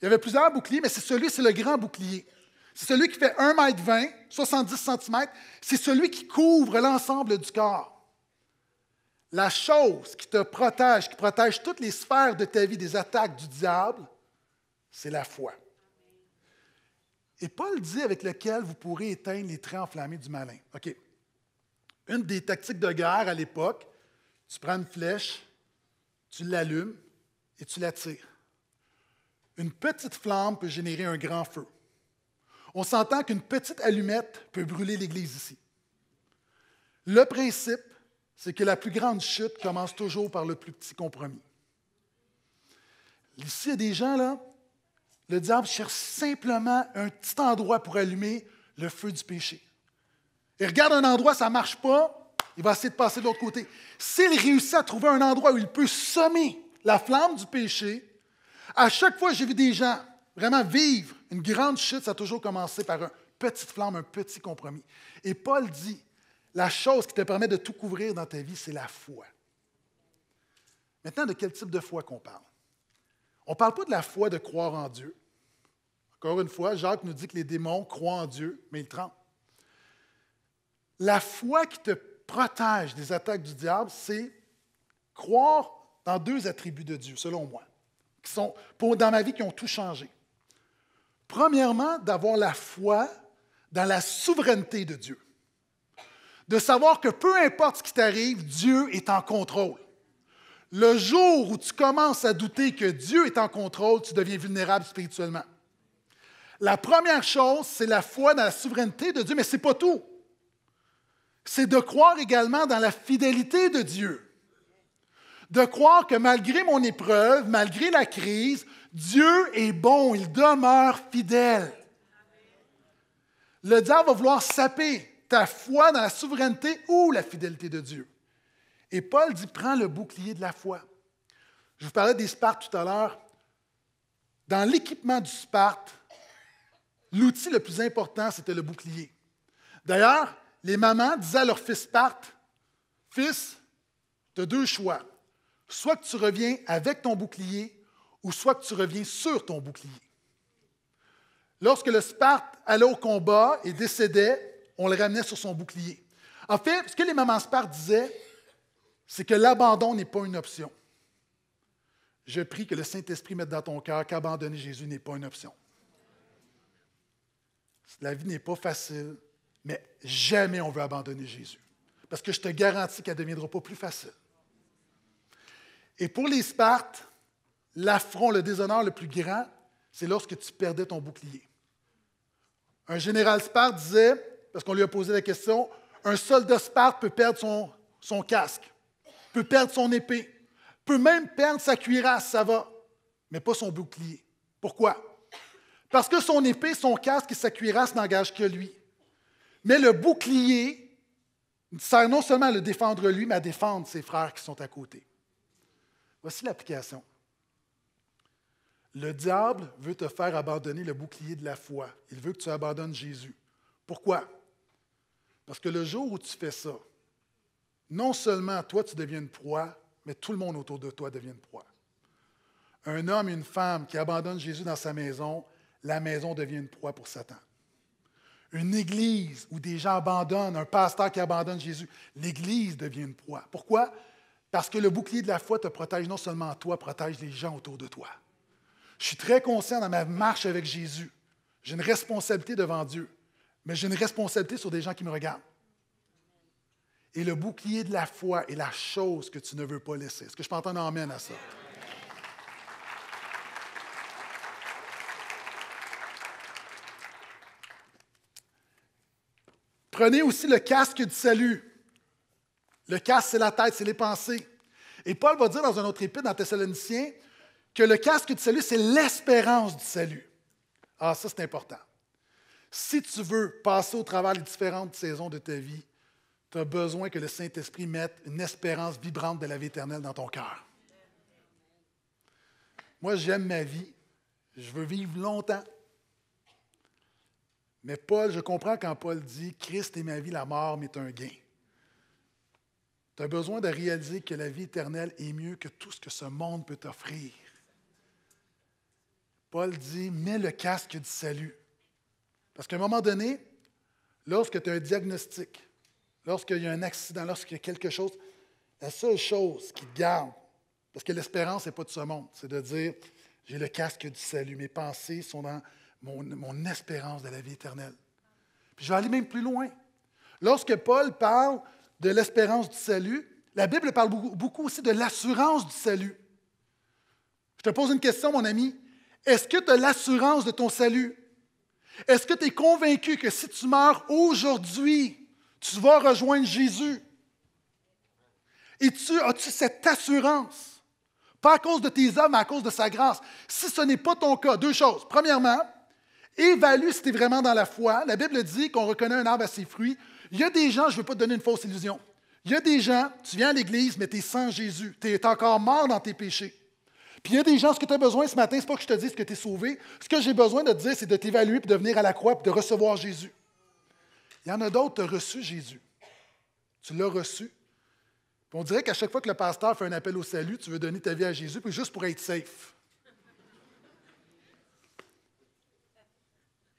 il y avait plusieurs boucliers, mais c'est celui, c'est le grand bouclier. C'est celui qui fait 1,20 m, 70 cm. C'est celui qui couvre l'ensemble du corps la chose qui te protège, qui protège toutes les sphères de ta vie des attaques du diable, c'est la foi. Et Paul dit avec lequel vous pourrez éteindre les traits enflammés du malin. OK. Une des tactiques de guerre à l'époque, tu prends une flèche, tu l'allumes et tu la tires. Une petite flamme peut générer un grand feu. On s'entend qu'une petite allumette peut brûler l'Église ici. Le principe, c'est que la plus grande chute commence toujours par le plus petit compromis. Ici, il y a des gens, là, le diable cherche simplement un petit endroit pour allumer le feu du péché. Il regarde un endroit, ça ne marche pas, il va essayer de passer de l'autre côté. S'il réussit à trouver un endroit où il peut semer la flamme du péché, à chaque fois, j'ai vu des gens vraiment vivre une grande chute, ça a toujours commencé par une petite flamme, un petit compromis. Et Paul dit, la chose qui te permet de tout couvrir dans ta vie, c'est la foi. Maintenant, de quel type de foi qu'on parle? On ne parle pas de la foi de croire en Dieu. Encore une fois, Jacques nous dit que les démons croient en Dieu, mais ils tremblent. La foi qui te protège des attaques du diable, c'est croire dans deux attributs de Dieu, selon moi, qui sont dans ma vie qui ont tout changé. Premièrement, d'avoir la foi dans la souveraineté de Dieu de savoir que peu importe ce qui t'arrive, Dieu est en contrôle. Le jour où tu commences à douter que Dieu est en contrôle, tu deviens vulnérable spirituellement. La première chose, c'est la foi dans la souveraineté de Dieu, mais ce n'est pas tout. C'est de croire également dans la fidélité de Dieu. De croire que malgré mon épreuve, malgré la crise, Dieu est bon, il demeure fidèle. Le diable va vouloir saper ta foi dans la souveraineté ou la fidélité de Dieu. Et Paul dit, prends le bouclier de la foi. Je vous parlais des Spartes tout à l'heure. Dans l'équipement du Sparte, l'outil le plus important, c'était le bouclier. D'ailleurs, les mamans disaient à leur fils Sparte, Fils, tu as deux choix. Soit que tu reviens avec ton bouclier ou soit que tu reviens sur ton bouclier. Lorsque le Sparte allait au combat et décédait, on le ramenait sur son bouclier. En fait, ce que les mamans spartes disaient, c'est que l'abandon n'est pas une option. Je prie que le Saint-Esprit mette dans ton cœur qu'abandonner Jésus n'est pas une option. La vie n'est pas facile, mais jamais on veut abandonner Jésus. Parce que je te garantis qu'elle ne deviendra pas plus facile. Et pour les Spartes, l'affront, le déshonneur le plus grand, c'est lorsque tu perdais ton bouclier. Un général Sparte disait parce qu'on lui a posé la question, un soldat Sparte peut perdre son, son casque, peut perdre son épée, peut même perdre sa cuirasse, ça va, mais pas son bouclier. Pourquoi? Parce que son épée, son casque et sa cuirasse n'engagent que lui. Mais le bouclier sert non seulement à le défendre lui, mais à défendre ses frères qui sont à côté. Voici l'application. Le diable veut te faire abandonner le bouclier de la foi. Il veut que tu abandonnes Jésus. Pourquoi? Parce que le jour où tu fais ça, non seulement toi tu deviens une proie, mais tout le monde autour de toi devient une proie. Un homme et une femme qui abandonnent Jésus dans sa maison, la maison devient une proie pour Satan. Une église où des gens abandonnent, un pasteur qui abandonne Jésus, l'église devient une proie. Pourquoi? Parce que le bouclier de la foi te protège non seulement toi, protège les gens autour de toi. Je suis très conscient dans ma marche avec Jésus. J'ai une responsabilité devant Dieu mais j'ai une responsabilité sur des gens qui me regardent. Et le bouclier de la foi est la chose que tu ne veux pas laisser. Est-ce que je peux entendre amène à ça? Prenez aussi le casque du salut. Le casque, c'est la tête, c'est les pensées. Et Paul va dire dans un autre épître, dans Thessaloniciens, que le casque du salut, c'est l'espérance du salut. Ah, ça, c'est important. Si tu veux passer au travers les différentes saisons de ta vie, tu as besoin que le Saint-Esprit mette une espérance vibrante de la vie éternelle dans ton cœur. Moi, j'aime ma vie. Je veux vivre longtemps. Mais Paul, je comprends quand Paul dit Christ est ma vie, la mort m'est un gain. Tu as besoin de réaliser que la vie éternelle est mieux que tout ce que ce monde peut t'offrir. Paul dit Mets le casque du salut. Parce qu'à un moment donné, lorsque tu as un diagnostic, lorsqu'il y a un accident, lorsqu'il y a quelque chose, la seule chose qui te garde, parce que l'espérance n'est pas de ce monde, c'est de dire j'ai le casque du salut, mes pensées sont dans mon, mon espérance de la vie éternelle. Puis je vais aller même plus loin. Lorsque Paul parle de l'espérance du salut, la Bible parle beaucoup aussi de l'assurance du salut. Je te pose une question, mon ami. Est-ce que tu as l'assurance de ton salut? Est-ce que tu es convaincu que si tu meurs aujourd'hui, tu vas rejoindre Jésus? Et as-tu cette assurance? Pas à cause de tes âmes, mais à cause de sa grâce. Si ce n'est pas ton cas, deux choses. Premièrement, évalue si tu es vraiment dans la foi. La Bible dit qu'on reconnaît un arbre à ses fruits. Il y a des gens, je ne veux pas te donner une fausse illusion. Il y a des gens, tu viens à l'Église, mais tu es sans Jésus. Tu es encore mort dans tes péchés. Puis il y a des gens, ce que tu as besoin ce matin, ce pas que je te dise que tu es sauvé. Ce que j'ai besoin de te dire, c'est de t'évaluer, puis de venir à la croix, puis de recevoir Jésus. Il y en a d'autres, tu as reçu Jésus. Tu l'as reçu. on dirait qu'à chaque fois que le pasteur fait un appel au salut, tu veux donner ta vie à Jésus, puis juste pour être safe.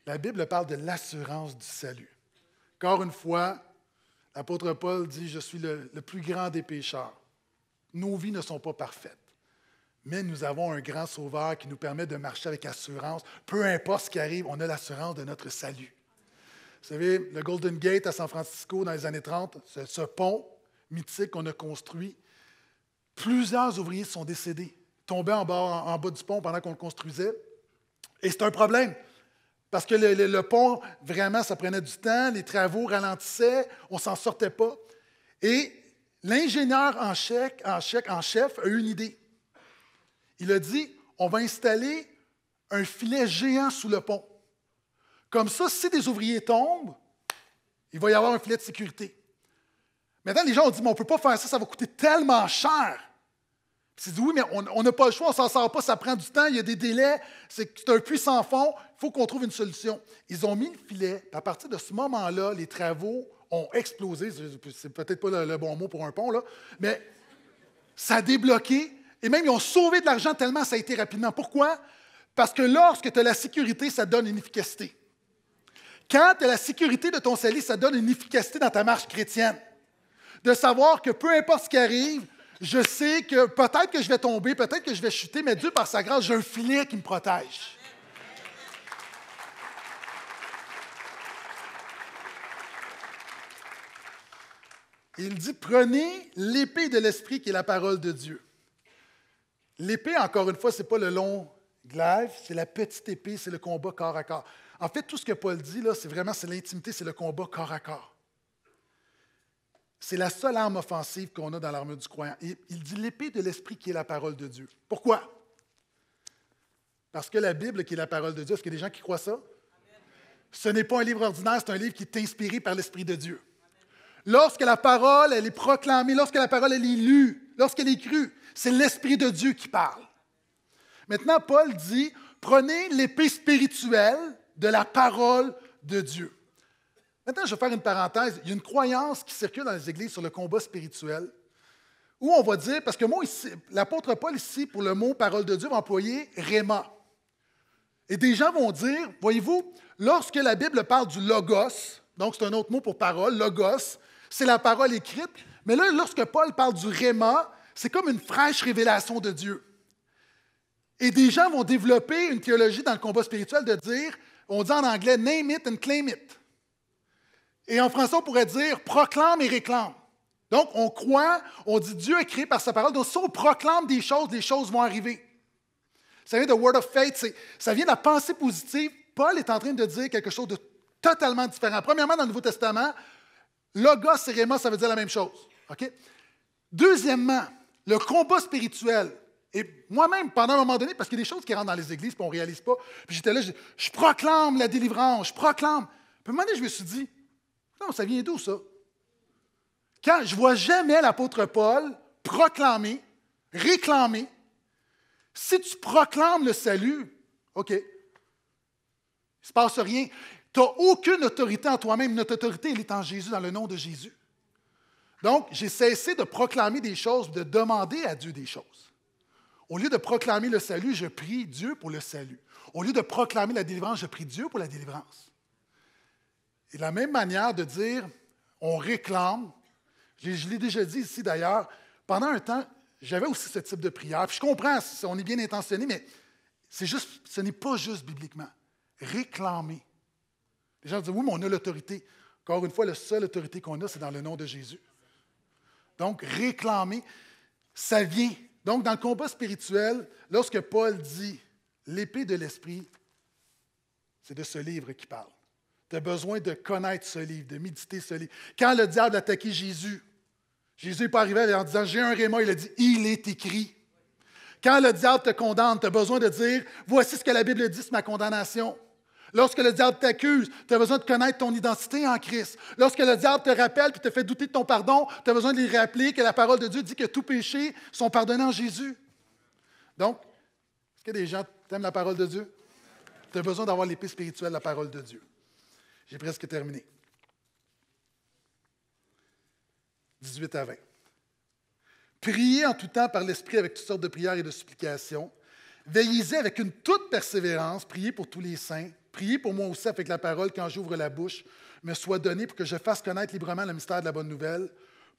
La Bible parle de l'assurance du salut. Encore une fois, l'apôtre Paul dit, je suis le plus grand des pécheurs. Nos vies ne sont pas parfaites. Mais nous avons un grand sauveur qui nous permet de marcher avec assurance. Peu importe ce qui arrive, on a l'assurance de notre salut. Vous savez, le Golden Gate à San Francisco dans les années 30, ce, pont mythique qu'on a construit, plusieurs ouvriers sont décédés, tombés en bas, du pont pendant qu'on le construisait. Et c'est un problème. Parce que le, pont, vraiment, ça prenait du temps, les travaux ralentissaient, on ne s'en sortait pas. Et l'ingénieur en en, en chef a eu une idée. Il a dit, on va installer un filet géant sous le pont. Comme ça, si des ouvriers tombent, il va y avoir un filet de sécurité. Maintenant, les gens ont dit, mais on ne peut pas faire ça, ça va coûter tellement cher. Puis dit, oui, mais on n'a pas le choix, on ne s'en sort pas, ça prend du temps, il y a des délais, c'est un puits sans fond, il faut qu'on trouve une solution. Ils ont mis le filet, à partir de ce moment-là, les travaux ont explosé, c'est peut-être pas le, bon mot pour un pont, là, mais ça a débloqué et même, ils ont sauvé de l'argent tellement ça a été rapidement. Pourquoi? Parce que lorsque tu as la sécurité, ça donne une efficacité. Quand tu as la sécurité de ton salut, ça donne une efficacité dans ta marche chrétienne. De savoir que peu importe ce qui arrive, je sais que peut-être que je vais tomber, peut-être que je vais chuter, mais Dieu, par sa grâce, j'ai un filet qui me protège. Il dit, prenez l'épée de l'Esprit qui est la parole de Dieu. L'épée, encore une fois, ce n'est pas le long glaive, c'est la petite épée, c'est le combat corps à corps. En fait, tout ce que Paul dit, là, c'est vraiment c'est l'intimité, c'est le combat corps à corps. C'est la seule arme offensive qu'on a dans l'armure du croyant. il dit l'épée de l'esprit qui est la parole de Dieu. Pourquoi? Parce que la Bible qui est la parole de Dieu, est-ce qu'il y a des gens qui croient ça? Ce n'est pas un livre ordinaire, c'est un livre qui est inspiré par l'Esprit de Dieu. Lorsque la parole, elle est proclamée, lorsque la parole, elle est lue, lorsqu'elle est crue, c'est l'Esprit de Dieu qui parle. Maintenant, Paul dit, prenez l'épée spirituelle de la parole de Dieu. Maintenant, je vais faire une parenthèse. Il y a une croyance qui circule dans les églises sur le combat spirituel, où on va dire, parce que moi, l'apôtre Paul ici, pour le mot parole de Dieu, va employer réma. Et des gens vont dire, voyez-vous, lorsque la Bible parle du logos, donc c'est un autre mot pour parole, logos, c'est la parole écrite, mais là, lorsque Paul parle du Réma, c'est comme une fraîche révélation de Dieu. Et des gens vont développer une théologie dans le combat spirituel de dire, on dit en anglais, name it and claim it. Et en français, on pourrait dire proclame et réclame. Donc, on croit, on dit Dieu est créé par sa parole. Donc, si on proclame des choses, des choses vont arriver. Ça vient de Word of Faith, ça vient de la pensée positive. Paul est en train de dire quelque chose de totalement différent. Premièrement, dans le Nouveau Testament, logos et réma, ça veut dire la même chose. OK? Deuxièmement, le combat spirituel. Et moi-même, pendant un moment donné, parce qu'il y a des choses qui rentrent dans les églises, et on ne réalise pas. Puis j'étais là, je, je, proclame la délivrance, je proclame. Puis à un moment donné, je me suis dit, non, ça vient d'où ça? Quand je vois jamais l'apôtre Paul proclamer, réclamer, si tu proclames le salut, OK, il ne se passe rien. Tu n'as aucune autorité en toi-même. Notre autorité, elle est en Jésus, dans le nom de Jésus. Donc, j'ai cessé de proclamer des choses, de demander à Dieu des choses. Au lieu de proclamer le salut, je prie Dieu pour le salut. Au lieu de proclamer la délivrance, je prie Dieu pour la délivrance. Et la même manière de dire, on réclame, je l'ai déjà dit ici d'ailleurs, pendant un temps, j'avais aussi ce type de prière. je comprends, on est bien intentionné, mais c'est juste, ce n'est pas juste bibliquement. Réclamer. Les gens disent, oui, mais on a l'autorité. Encore une fois, la seule autorité qu'on a, c'est dans le nom de Jésus. Donc, réclamer, ça vient. Donc, dans le combat spirituel, lorsque Paul dit l'épée de l'esprit, c'est de ce livre qu'il parle. Tu as besoin de connaître ce livre, de méditer ce livre. Quand le diable attaquait Jésus, Jésus n'est pas arrivé en disant J'ai un réma, il a dit Il est écrit. Quand le diable te condamne, tu as besoin de dire Voici ce que la Bible dit c'est ma condamnation. Lorsque le diable t'accuse, tu as besoin de connaître ton identité en Christ. Lorsque le diable te rappelle et te fait douter de ton pardon, tu as besoin de lui rappeler que la parole de Dieu dit que tous péchés sont pardonnés en Jésus. Donc, est-ce que des gens aiment la parole de Dieu? Tu as besoin d'avoir l'épée spirituelle, la parole de Dieu. J'ai presque terminé. 18 à 20. Priez en tout temps par l'Esprit avec toutes sortes de prières et de supplications. Veillez avec une toute persévérance, priez pour tous les saints. Priez pour moi aussi avec la parole quand j'ouvre la bouche, me soit donné pour que je fasse connaître librement le mystère de la bonne nouvelle,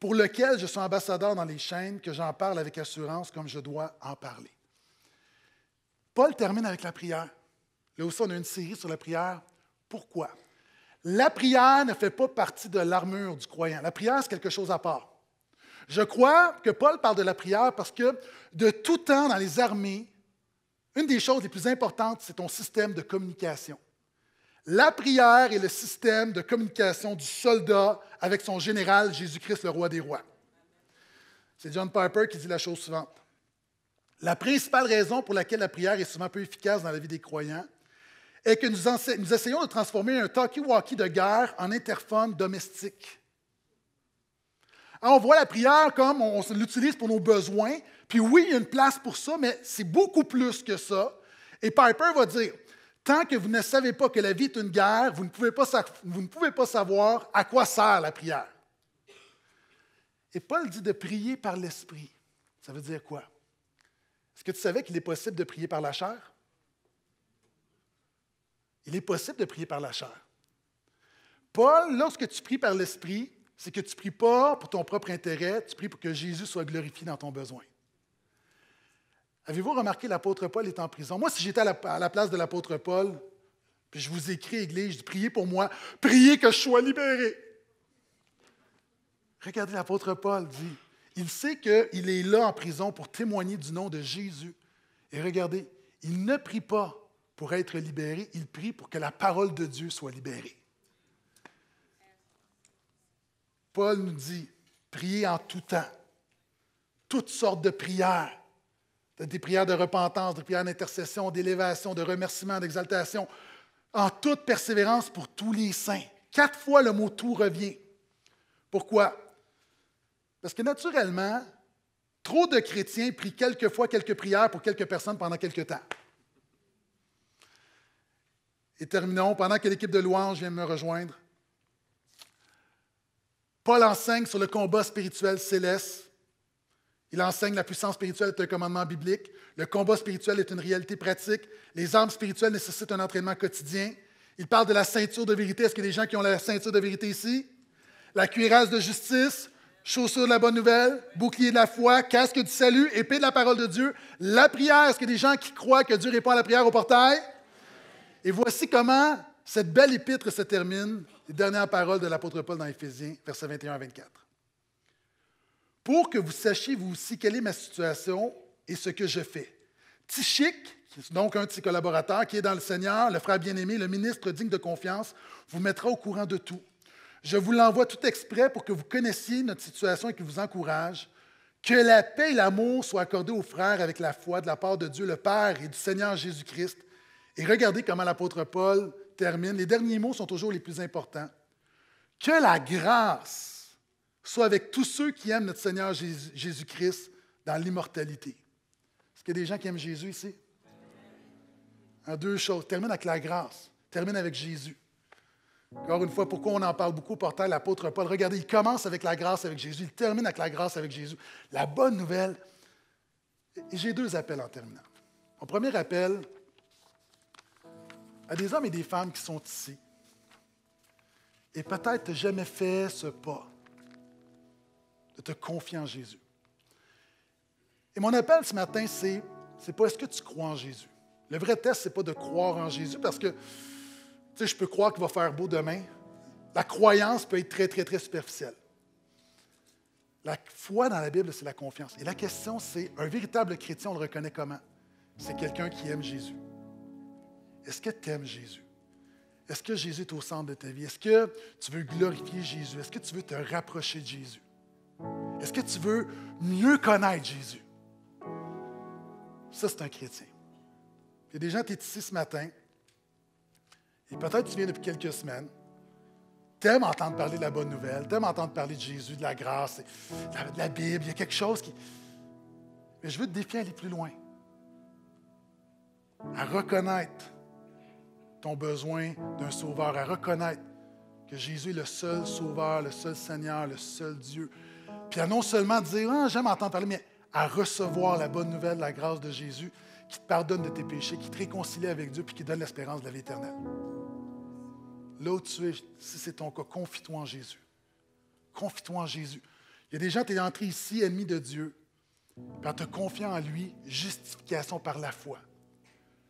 pour lequel je suis ambassadeur dans les chaînes, que j'en parle avec assurance comme je dois en parler. Paul termine avec la prière. Là aussi, on a une série sur la prière. Pourquoi? La prière ne fait pas partie de l'armure du croyant. La prière, c'est quelque chose à part. Je crois que Paul parle de la prière parce que de tout temps dans les armées, une des choses les plus importantes, c'est ton système de communication. La prière est le système de communication du soldat avec son général Jésus-Christ, le roi des rois. C'est John Piper qui dit la chose suivante. La principale raison pour laquelle la prière est souvent peu efficace dans la vie des croyants est que nous, essayons de transformer un talkie-walkie de guerre en interphone domestique. on voit la prière comme on l'utilise pour nos besoins, puis oui, il y a une place pour ça, mais c'est beaucoup plus que ça. Et Piper va dire Tant que vous ne savez pas que la vie est une guerre, vous ne pouvez pas, savoir à quoi sert la prière. Et Paul dit de prier par l'esprit. Ça veut dire quoi? Est-ce que tu savais qu'il est possible de prier par la chair? Il est possible de prier par la chair. Paul, lorsque tu pries par l'esprit, c'est que tu ne pries pas pour ton propre intérêt, tu pries pour que Jésus soit glorifié dans ton besoin. Avez-vous remarqué l'apôtre Paul est en prison? Moi, si j'étais à, la place de l'apôtre Paul, puis je vous écris, Église, priez pour moi, priez que je sois libéré. Regardez l'apôtre Paul dit, il sait qu'il est là en prison pour témoigner du nom de Jésus. Et regardez, il ne prie pas pour être libéré, il prie pour que la parole de Dieu soit libérée. Paul nous dit, priez en tout temps, toutes sortes de prières des prières de repentance, des prières d'intercession, d'élévation, de remerciement, d'exaltation, en toute persévérance pour tous les saints. Quatre fois le mot tout revient. Pourquoi? Parce que naturellement, trop de chrétiens prient quelques fois quelques prières pour quelques personnes pendant quelques temps. Et terminons, pendant que l'équipe de louange vient me rejoindre, Paul enseigne sur le combat spirituel céleste il enseigne la puissance spirituelle est un commandement biblique. Le combat spirituel est une réalité pratique. Les armes spirituelles nécessitent un entraînement quotidien. Il parle de la ceinture de vérité. Est-ce qu'il y a des gens qui ont la ceinture de vérité ici? La cuirasse de justice, chaussures de la bonne nouvelle, bouclier de la foi, casque du salut, épée de la parole de Dieu, la prière. Est-ce qu'il y a des gens qui croient que Dieu répond à la prière au portail? Et voici comment cette belle épître se termine, les dernières paroles de l'apôtre Paul dans Éphésiens, versets 21 à 24 pour que vous sachiez vous aussi quelle est ma situation et ce que je fais. est donc un de ses collaborateurs qui est dans le Seigneur, le frère bien-aimé, le ministre digne de confiance, vous mettra au courant de tout. Je vous l'envoie tout exprès pour que vous connaissiez notre situation et qu'il vous encourage. Que la paix et l'amour soient accordés aux frères avec la foi de la part de Dieu le Père et du Seigneur Jésus-Christ. Et regardez comment l'apôtre Paul termine. Les derniers mots sont toujours les plus importants. Que la grâce soit avec tous ceux qui aiment notre Seigneur Jésus-Christ dans l'immortalité. Est-ce qu'il y a des gens qui aiment Jésus ici? Ah, deux choses. Termine avec la grâce. Termine avec Jésus. Encore une fois, pourquoi on en parle beaucoup portail? l'apôtre Paul? Regardez, il commence avec la grâce avec Jésus, il termine avec la grâce avec Jésus. La bonne nouvelle, j'ai deux appels en terminant. Mon premier appel à des hommes et des femmes qui sont ici et peut-être jamais fait ce pas de te confier en Jésus. Et mon appel ce matin, c'est c'est pas est-ce que tu crois en Jésus. Le vrai test, c'est pas de croire en Jésus parce que tu sais, je peux croire qu'il va faire beau demain. La croyance peut être très, très, très superficielle. La foi dans la Bible, c'est la confiance. Et la question, c'est un véritable chrétien, on le reconnaît comment? C'est quelqu'un qui aime Jésus. Est-ce que tu aimes Jésus? Est-ce que Jésus est au centre de ta vie? Est-ce que tu veux glorifier Jésus? Est-ce que tu veux te rapprocher de Jésus? Est-ce que tu veux mieux connaître Jésus? Ça, c'est un chrétien. Il y a des gens, tu es ici ce matin, et peut-être tu viens depuis quelques semaines, t'aimes entendre parler de la bonne nouvelle, t'aimes entendre parler de Jésus, de la grâce, de la, de la Bible, il y a quelque chose qui... Mais je veux te défier à aller plus loin, à reconnaître ton besoin d'un sauveur, à reconnaître que Jésus est le seul sauveur, le seul Seigneur, le seul Dieu, puis à non seulement dire ah, j'aime entendre parler, mais à recevoir la bonne nouvelle, la grâce de Jésus qui te pardonne de tes péchés, qui te réconcilie avec Dieu, puis qui donne l'espérance de l'Éternel. Là où tu es, si c'est ton cas, confie-toi en Jésus. Confie-toi en Jésus. Il y a des gens, qui sont entré ici, ennemis de Dieu, puis en te confiant en lui, justification par la foi.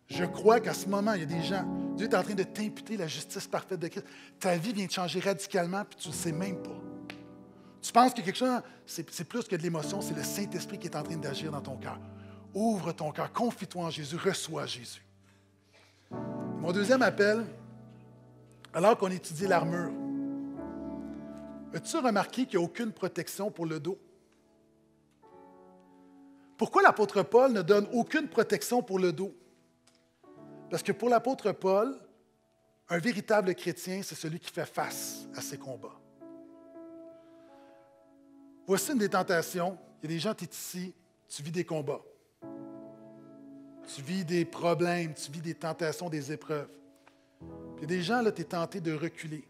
Je crois qu'à ce moment, il y a des gens, Dieu est en train de t'imputer la justice parfaite de Christ. Ta vie vient de changer radicalement, puis tu ne le sais même pas. Tu penses que quelque chose, c'est plus que de l'émotion, c'est le Saint-Esprit qui est en train d'agir dans ton cœur. Ouvre ton cœur, confie-toi en Jésus, reçois Jésus. Mon deuxième appel, alors qu'on étudie l'armure, as-tu remarqué qu'il n'y a aucune protection pour le dos? Pourquoi l'apôtre Paul ne donne aucune protection pour le dos? Parce que pour l'apôtre Paul, un véritable chrétien, c'est celui qui fait face à ses combats. Voici une des tentations. Il y a des gens, tu es ici, tu vis des combats. Tu vis des problèmes, tu vis des tentations, des épreuves. il y a des gens, là, tu es tenté de reculer.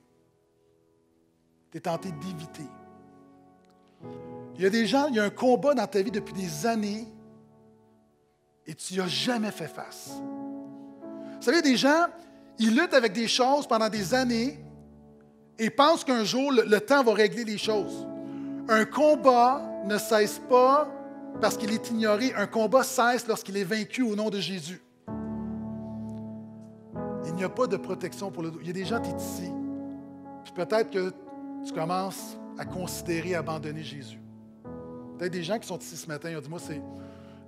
Tu es tenté d'éviter. Il y a des gens, il y a un combat dans ta vie depuis des années et tu n'y as jamais fait face. Vous savez, des gens, ils luttent avec des choses pendant des années et pensent qu'un jour, le temps va régler les choses. Un combat ne cesse pas parce qu'il est ignoré. Un combat cesse lorsqu'il est vaincu au nom de Jésus. Il n'y a pas de protection pour le Il y a des gens qui sont ici. peut-être que tu commences à considérer abandonner Jésus. Peut-être des gens qui sont ici ce matin, ils ont dit, moi, c'est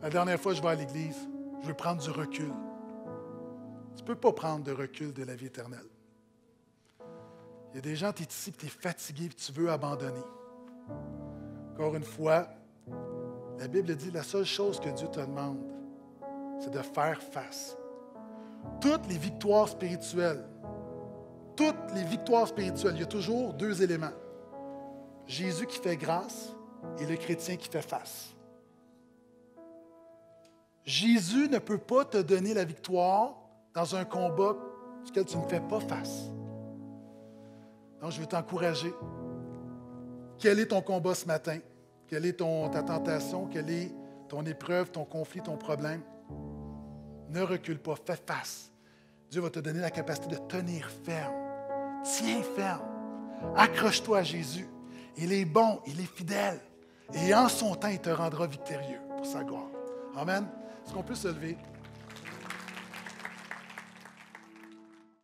la dernière fois que je vais à l'Église, je veux prendre du recul. Tu ne peux pas prendre de recul de la vie éternelle. Il y a des gens, qui sont ici, tu es fatigué, puis tu veux abandonner. Encore une fois, la Bible dit la seule chose que Dieu te demande, c'est de faire face. Toutes les victoires spirituelles, toutes les victoires spirituelles, il y a toujours deux éléments. Jésus qui fait grâce et le chrétien qui fait face. Jésus ne peut pas te donner la victoire dans un combat auquel tu ne fais pas face. Donc, je veux t'encourager quel est ton combat ce matin? Quelle est ton, ta tentation? Quelle est ton épreuve, ton conflit, ton problème? Ne recule pas, fais face. Dieu va te donner la capacité de tenir ferme. Tiens ferme. Accroche-toi à Jésus. Il est bon, il est fidèle. Et en son temps, il te rendra victorieux pour sa gloire. Amen. Est-ce qu'on peut se lever?